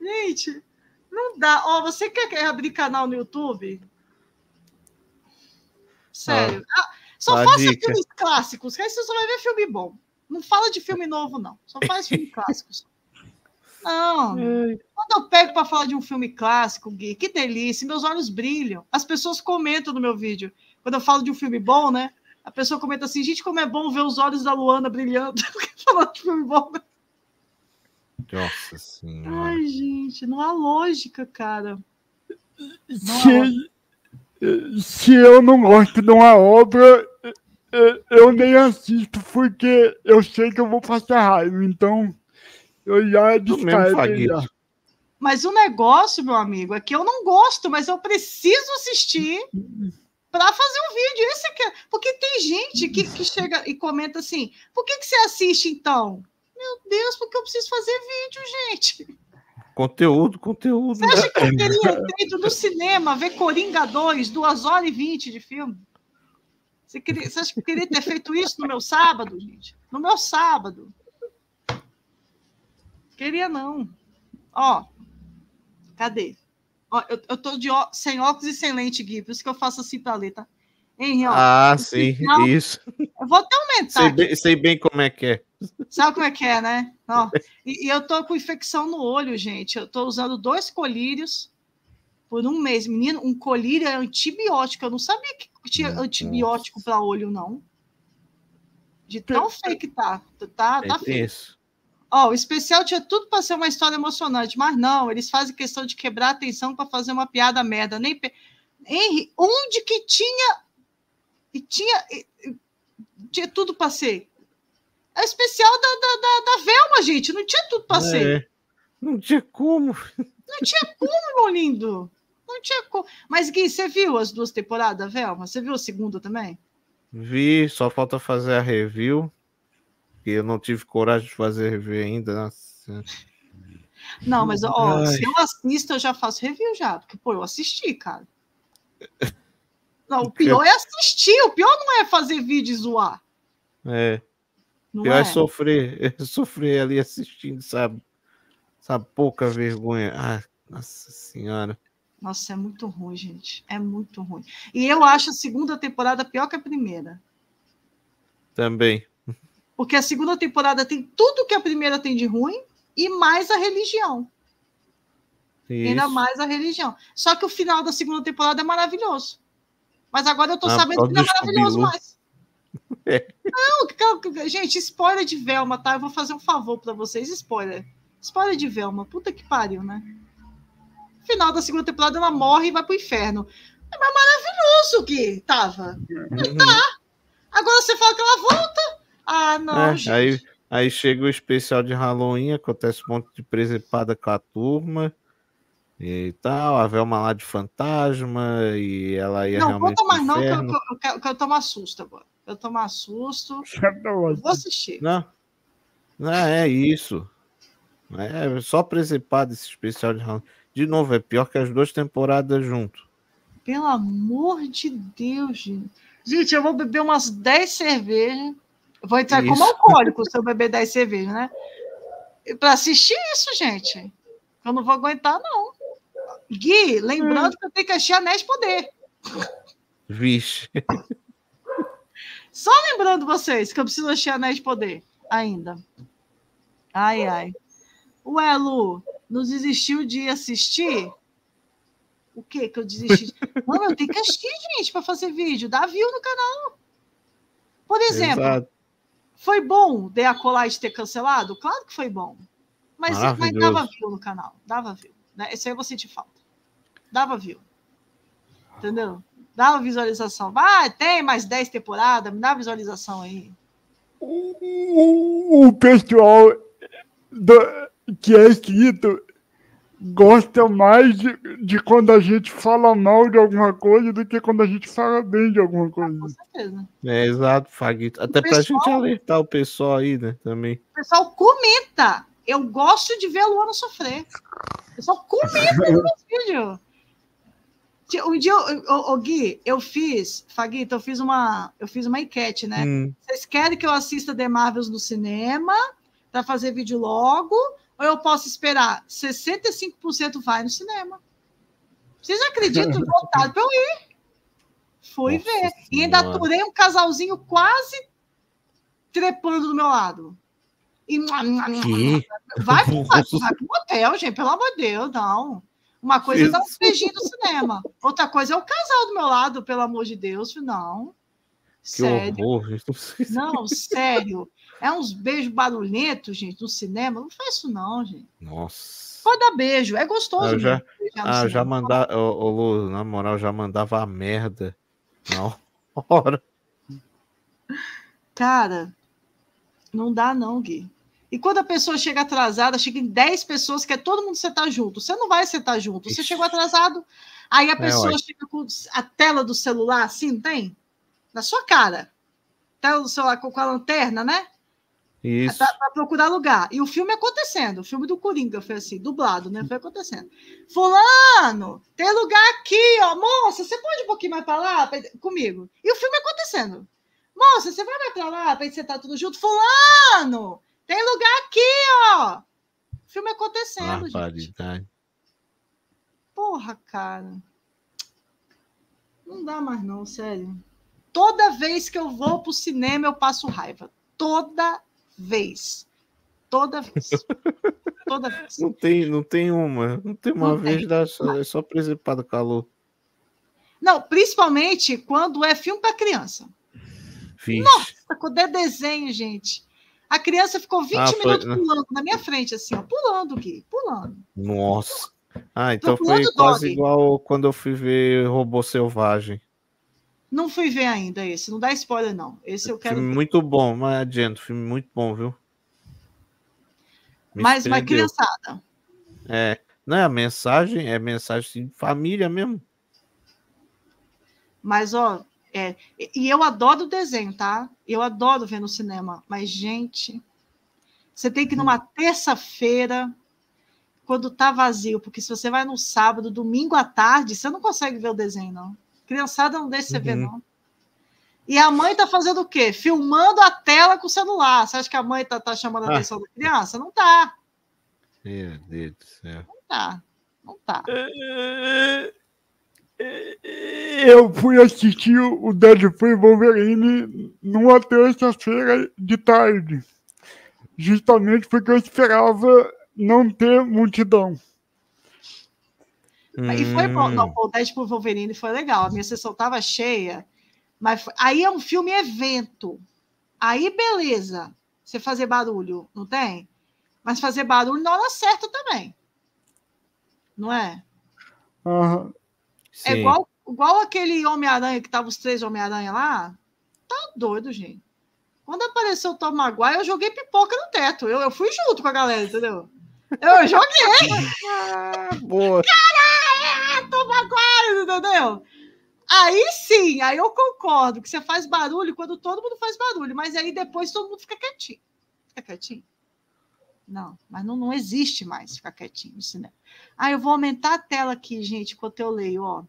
Gente, não dá. Ó, oh, você quer, abrir canal no YouTube? Sério. Ah, ah só faça dica. filmes clássicos, que aí você só vai ver filme bom. Não fala de filme novo, não. Só faz filme [LAUGHS] clássico. Não. É. Quando eu pego para falar de um filme clássico, Gui, que delícia, meus olhos brilham. As pessoas comentam no meu vídeo. Quando eu falo de um filme bom, né? A pessoa comenta assim: gente, como é bom ver os olhos da Luana brilhando. [LAUGHS] falar de filme bom. Né? Nossa senhora. Ai, gente, não há lógica, cara. se, lógica. se eu não gosto de uma obra, eu nem assisto, porque eu sei que eu vou passar raiva, então. Eu já descartei. Mas o negócio, meu amigo, é que eu não gosto, mas eu preciso assistir para fazer um vídeo. Esse é... Porque tem gente que, que chega e comenta assim: por que, que você assiste então? Meu Deus, porque eu preciso fazer vídeo, gente. Conteúdo, conteúdo. Você né? acha que eu teria [LAUGHS] feito no cinema ver Coringa 2, 2 horas e 20 de filme? Você, queria, você acha que eu queria ter feito isso no meu sábado, gente? No meu sábado. Queria não. Ó, cadê? Ó, eu, eu tô de ó, sem óculos e sem lente, Gui, por isso que eu faço assim pra ler, tá? Hein, ó, ah, sim, final, isso. Eu vou até aumentar. Tá? Sei bem, sei bem, como é que é. Sabe como é que é, né? Ó, e, e, eu tô com infecção no olho, gente. Eu tô usando dois colírios por um mês. Menino, um colírio é antibiótico. Eu não sabia que tinha hum, antibiótico para olho, não. De tão feio que tá. Tá, é tá é feio. Isso. Ó, oh, o especial tinha tudo para ser uma história emocionante, mas não, eles fazem questão de quebrar a atenção para fazer uma piada merda. Nem pe... Henry, onde que tinha. E tinha. tinha tudo para ser. É o especial da, da, da, da, Velma, gente. Não tinha tudo para é. ser. Não tinha como. Não tinha como, meu lindo. Não tinha como. Mas, Gui, você viu as duas temporadas, Velma? Você viu a segunda também? Vi, só falta fazer a review porque eu não tive coragem de fazer review ainda. Nossa. Não, mas ó, se eu assisto, eu já faço review já, porque, pô, eu assisti, cara. Não, o pior eu... é assistir, o pior não é fazer vídeo e zoar. É. Não pior é? é sofrer, [LAUGHS] sofrer ali assistindo, sabe? Essa pouca vergonha. Ah, nossa senhora. Nossa, é muito ruim, gente. É muito ruim. E eu acho a segunda temporada pior que a primeira. Também. Porque a segunda temporada tem tudo que a primeira tem de ruim e mais a religião. Isso. Ainda mais a religião. Só que o final da segunda temporada é maravilhoso. Mas agora eu tô ah, sabendo que não é maravilhoso mais. [LAUGHS] É. Não, gente, spoiler de Velma, tá? Eu vou fazer um favor para vocês. Spoiler. Spoiler de Velma. Puta que pariu, né? Final da segunda temporada ela morre e vai pro inferno. É, mas maravilhoso que tava. Uhum. Tá. Agora você fala que ela volta. Ah, é, não, é, gente. Aí, aí chega o especial de Halloween, acontece um monte de presepada com a turma e tal, tá, a Velma lá de fantasma e ela ia é não, realmente Não, não, que eu, que, eu, que, eu, eu tomo susto. agora. Eu tomo susto. [LAUGHS] Tá eu vou assistir. Não, não é isso. É só presepada esse especial de Halloween. De novo, é pior que as duas temporadas junto. Pelo amor de Deus, gente. Gente, eu vou beber umas 10 cervejas Vou entrar isso. como alcoólico se eu beber 10 cervejas, né? Para assistir isso, gente. Eu não vou aguentar, não. Gui, lembrando hum. que eu tenho que achar anéis poder. Vixe. Só lembrando vocês que eu preciso achar anéis poder ainda. Ai, ai. Ué, Lu, nos desistiu de assistir. O que que eu desisti? [LAUGHS] Mano, eu tenho que assistir, gente, para fazer vídeo. Dá view no canal. Por exemplo, Exato. Foi bom a Acolyte ter cancelado? Claro que foi bom. Mas, mas dava view no canal. Dava view. Né? Esse aí eu vou sentir falta. Dava view. Entendeu? Dava visualização. Vai, ah, tem mais 10 temporadas, me dá visualização aí. O, o, o pessoal do, que é inscrito gostam mais de, de, quando a gente fala mal de alguma coisa do que quando a gente fala bem de alguma ah, coisa. com certeza. É, exato, Faguito. Até para a gente alertar o pessoal aí, né, também. O pessoal comenta. Eu gosto de ver a Luana sofrer. O pessoal comenta no meu vídeo. Um dia, Gui, eu fiz, Faguito, eu fiz uma, eu fiz uma enquete, né? Hum. Vocês querem que eu assista The Marvels no cinema para fazer vídeo logo? Ou eu posso esperar? 65% vai no cinema. Vocês acreditam? Votaram para eu ir. Fui Nossa ver. Senhora. E ainda aturei um casalzinho quase trepando do meu lado. E... Que? Vai [LAUGHS] para o hotel, gente, pelo amor de Deus, não. Uma coisa é dar uns beijinho no cinema. Outra coisa é o casal do meu lado, pelo amor de Deus. Não. Que sério. Horror, não, sério. É uns beijos barulhentos, gente, no cinema. Não faz isso, não, gente. Nossa. Pode dar beijo, é gostoso. Eu já, ah, já mandava, ô, Lu, na moral, já mandava a merda na hora. Cara, não dá, não, Gui. E quando a pessoa chega atrasada, chega em 10 pessoas, quer todo mundo sentar junto. Você não vai sentar junto. Você Ixi. chegou atrasado, aí a é, pessoa é, chega com a tela do celular assim, não tem? Na sua cara. Tela tá do celular com a lanterna, né? É Isso. Pra, pra, procurar lugar. E o filme acontecendo, o filme do Coringa foi assim, dublado, né? Foi acontecendo. Fulano, tem lugar aqui, ó. Moça, você pode um pouquinho mais para lá pra... comigo? E o filme acontecendo. Moça, você vai mais para lá pra gente sentar tudo junto? Fulano, tem lugar aqui, ó. O filme acontecendo, Barbaridade. gente. Porra, cara. Não dá mais, não, sério. Toda vez que eu vou pro cinema, eu passo raiva. Toda vez. Toda vez. [LAUGHS] Toda vez. Não tem, não tem uma. Não tem uma não vez, tem. só, é só presepada calor. Não, principalmente quando é filme para criança. Vixe. Nossa, quando é desenho, gente. A criança ficou 20 ah, minutos né? pulando na minha frente, assim, ó, pulando, Gui, pulando. Nossa. Ah, então foi quase dog. igual quando eu fui ver Robô Selvagem. Não fui ver ainda esse, não dá spoiler, não. Esse eu quero. Filme ver. muito bom, mas adianto, filme muito bom, viu? Me mas, mas criançada. É, não é a mensagem, é mensagem de família mesmo. Mas, ó, é, e eu adoro o desenho, tá? Eu adoro ver no cinema, mas, gente, você tem que ir numa terça-feira, quando tá vazio, porque se você vai no sábado, domingo à tarde, você não consegue ver o desenho, não. Criançada não deixa você uhum. ver, não. E a mãe está fazendo o quê? Filmando a tela com o celular. Você acha que a mãe está tá chamando a ah. atenção da criança? Não tá. Meu Deus do céu. Não tá. Não tá. Eu fui assistir o Deadpool Wolverine numa terça-feira de tarde. Justamente porque eu esperava não ter multidão. Hum. E foi não, o Deadpool Wolverine foi legal. A minha sessão tava cheia, mas foi... aí é um filme evento. Aí beleza, você fazer barulho, não tem? Mas fazer barulho na hora certa também. Não é? Uhum. É igual, igual aquele Homem-Aranha que tava os três Homem-Aranha lá. Tá doido, gente. Quando apareceu o Tom Maguire, eu joguei pipoca no teto. Eu, eu fui junto com a galera, entendeu? Eu joguei! ah, boa! Caralho! Toma agora, entendeu? Aí sim, aí eu concordo que você faz barulho quando todo mundo faz barulho, mas aí depois todo mundo fica quietinho. Fica quietinho? Não, mas não, não existe mais ficar quietinho no cinema. Ah, eu vou aumentar a tela aqui, gente, enquanto eu leio, ó.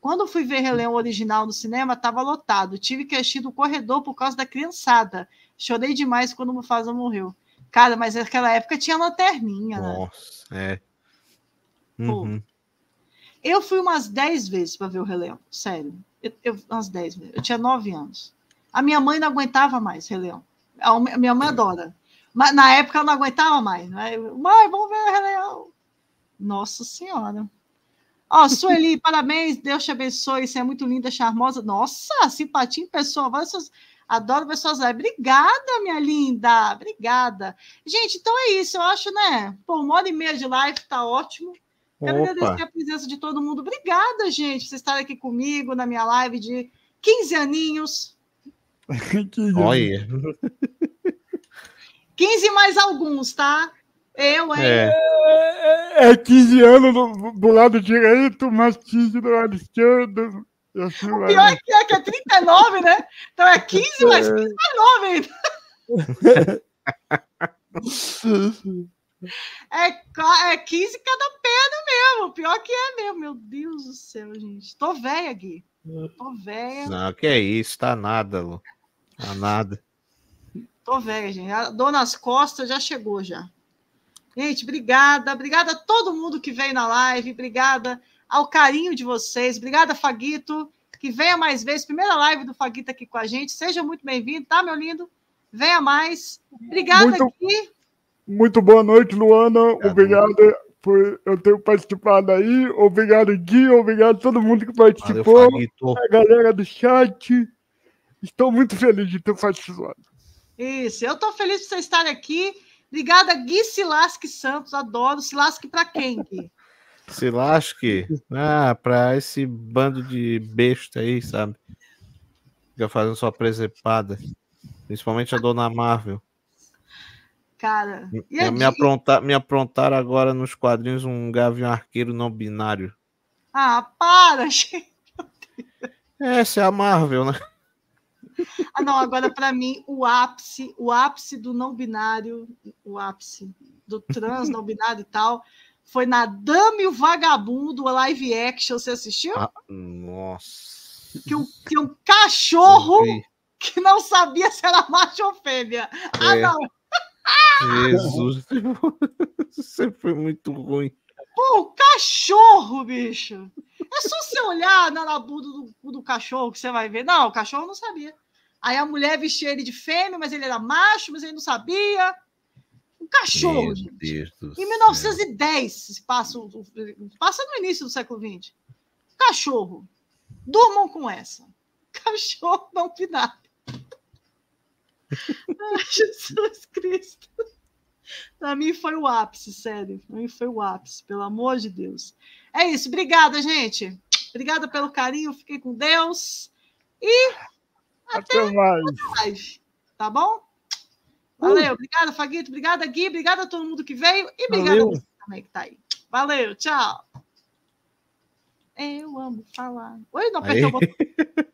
Quando fui ver Releão original no cinema, estava lotado. Tive que assistir no corredor por causa da criançada. Chorei demais quando o Mufasa morreu. Cara, mas naquela época tinha lanterninha. Né? Nossa, né? é. Uhum. Eu fui umas 10 vezes para ver o Releão, sério. Eu, eu, umas 10 vezes. Eu tinha 9 anos. A minha mãe não aguentava mais Releão. A, a minha mãe é. adora. Mas na época eu não aguentava mais. Né? Mãe, vamos ver o Releão. Nossa Senhora. Ó, oh, Sueli, [LAUGHS] parabéns, Deus te abençoe, você é muito linda, charmosa. Nossa, simpatia em pessoa. Vai, Adoro pessoas leves. Obrigada, minha linda. Obrigada. Gente, então é isso. Eu acho, né? Pô, uma hora e meia de live está ótimo. Quero Opa. agradecer a presença de todo mundo. Obrigada, gente, por vocês estarem aqui comigo na minha live de 15 aninhos. [LAUGHS] Olha. 15 [LAUGHS] mais alguns, tá? Eu, hein? É, é, é 15 é anos do, do lado direito, mais 15 do lado esquerdo. Eu assim, sei, o pior né? é que, é que é 39, né? Então é 15 é. mais 15 mais 9 ainda. [LAUGHS] É, é 15 cada perna mesmo. O Pior que é mesmo. Meu Deus do céu, gente. Tô velha, aqui. Tô velha. Não, que é isso. Tá nada, Lu. Tá nada. Tô velha, gente. A Dona As Costas já chegou, já. Gente, obrigada. Obrigada a todo mundo que veio na live. Obrigada ao carinho de vocês. Obrigada, Faguito, que venha mais vezes. Primeira live do Faguito aqui com a gente. Seja muito bem-vindo, tá, meu lindo? Venha mais. Obrigada muito, aqui. Muito boa noite, Luana. Obrigado por eu ter participado aí. Obrigado, Gui. Obrigado a todo mundo que participou. Valeu, a galera do chat. Estou muito feliz de ter participado. Isso, eu estou feliz de você estar aqui. Obrigada, Gui Silasque Santos. Adoro. Silasque para quem, Gui? Se lasque. Ah, pra esse bando de besta aí, sabe? Fica fazendo sua presepada. Principalmente a dona Marvel. Cara. me, aprontar, me aprontaram agora nos quadrinhos um gavião arqueiro não binário. Ah, para, [LAUGHS] gente. Essa é a Marvel, né? Ah, não, agora para mim o ápice, o ápice do não binário, o ápice do trans não binário e tal, foi na Dame o Vagabundo, a live action. Você assistiu? Ah, nossa. Que um, que um cachorro que não sabia se era macho ou fêmea. Ah, é. Ah, não. Jesus. [LAUGHS] Você foi muito ruim. Pô, cachorro, bicho. É só você olhar na bunda do, do cachorro que você vai ver. Não, o cachorro não sabia. Aí a mulher vestia ele de fêmea, mas ele era macho, mas ele não sabia. Um cachorro, Meu gente. Deus em 1910 passa, passa no início do século XX. Cachorro. Durmam com essa. [LAUGHS] Cachorro não pinar. [LAUGHS] Jesus Cristo. Para mim foi o ápice, sério. Para mim foi o ápice, pelo amor de Deus. É isso. Obrigada, gente. Obrigada pelo carinho. Fiquei com Deus. E até, até mais. Até mais. Tá bom? Uh! Valeu, obrigada, Faguito, obrigada, Gui, obrigada a todo mundo que veio e obrigada a você também que está aí. Valeu, tchau. Eu amo falar. Oi, não apertou o botão.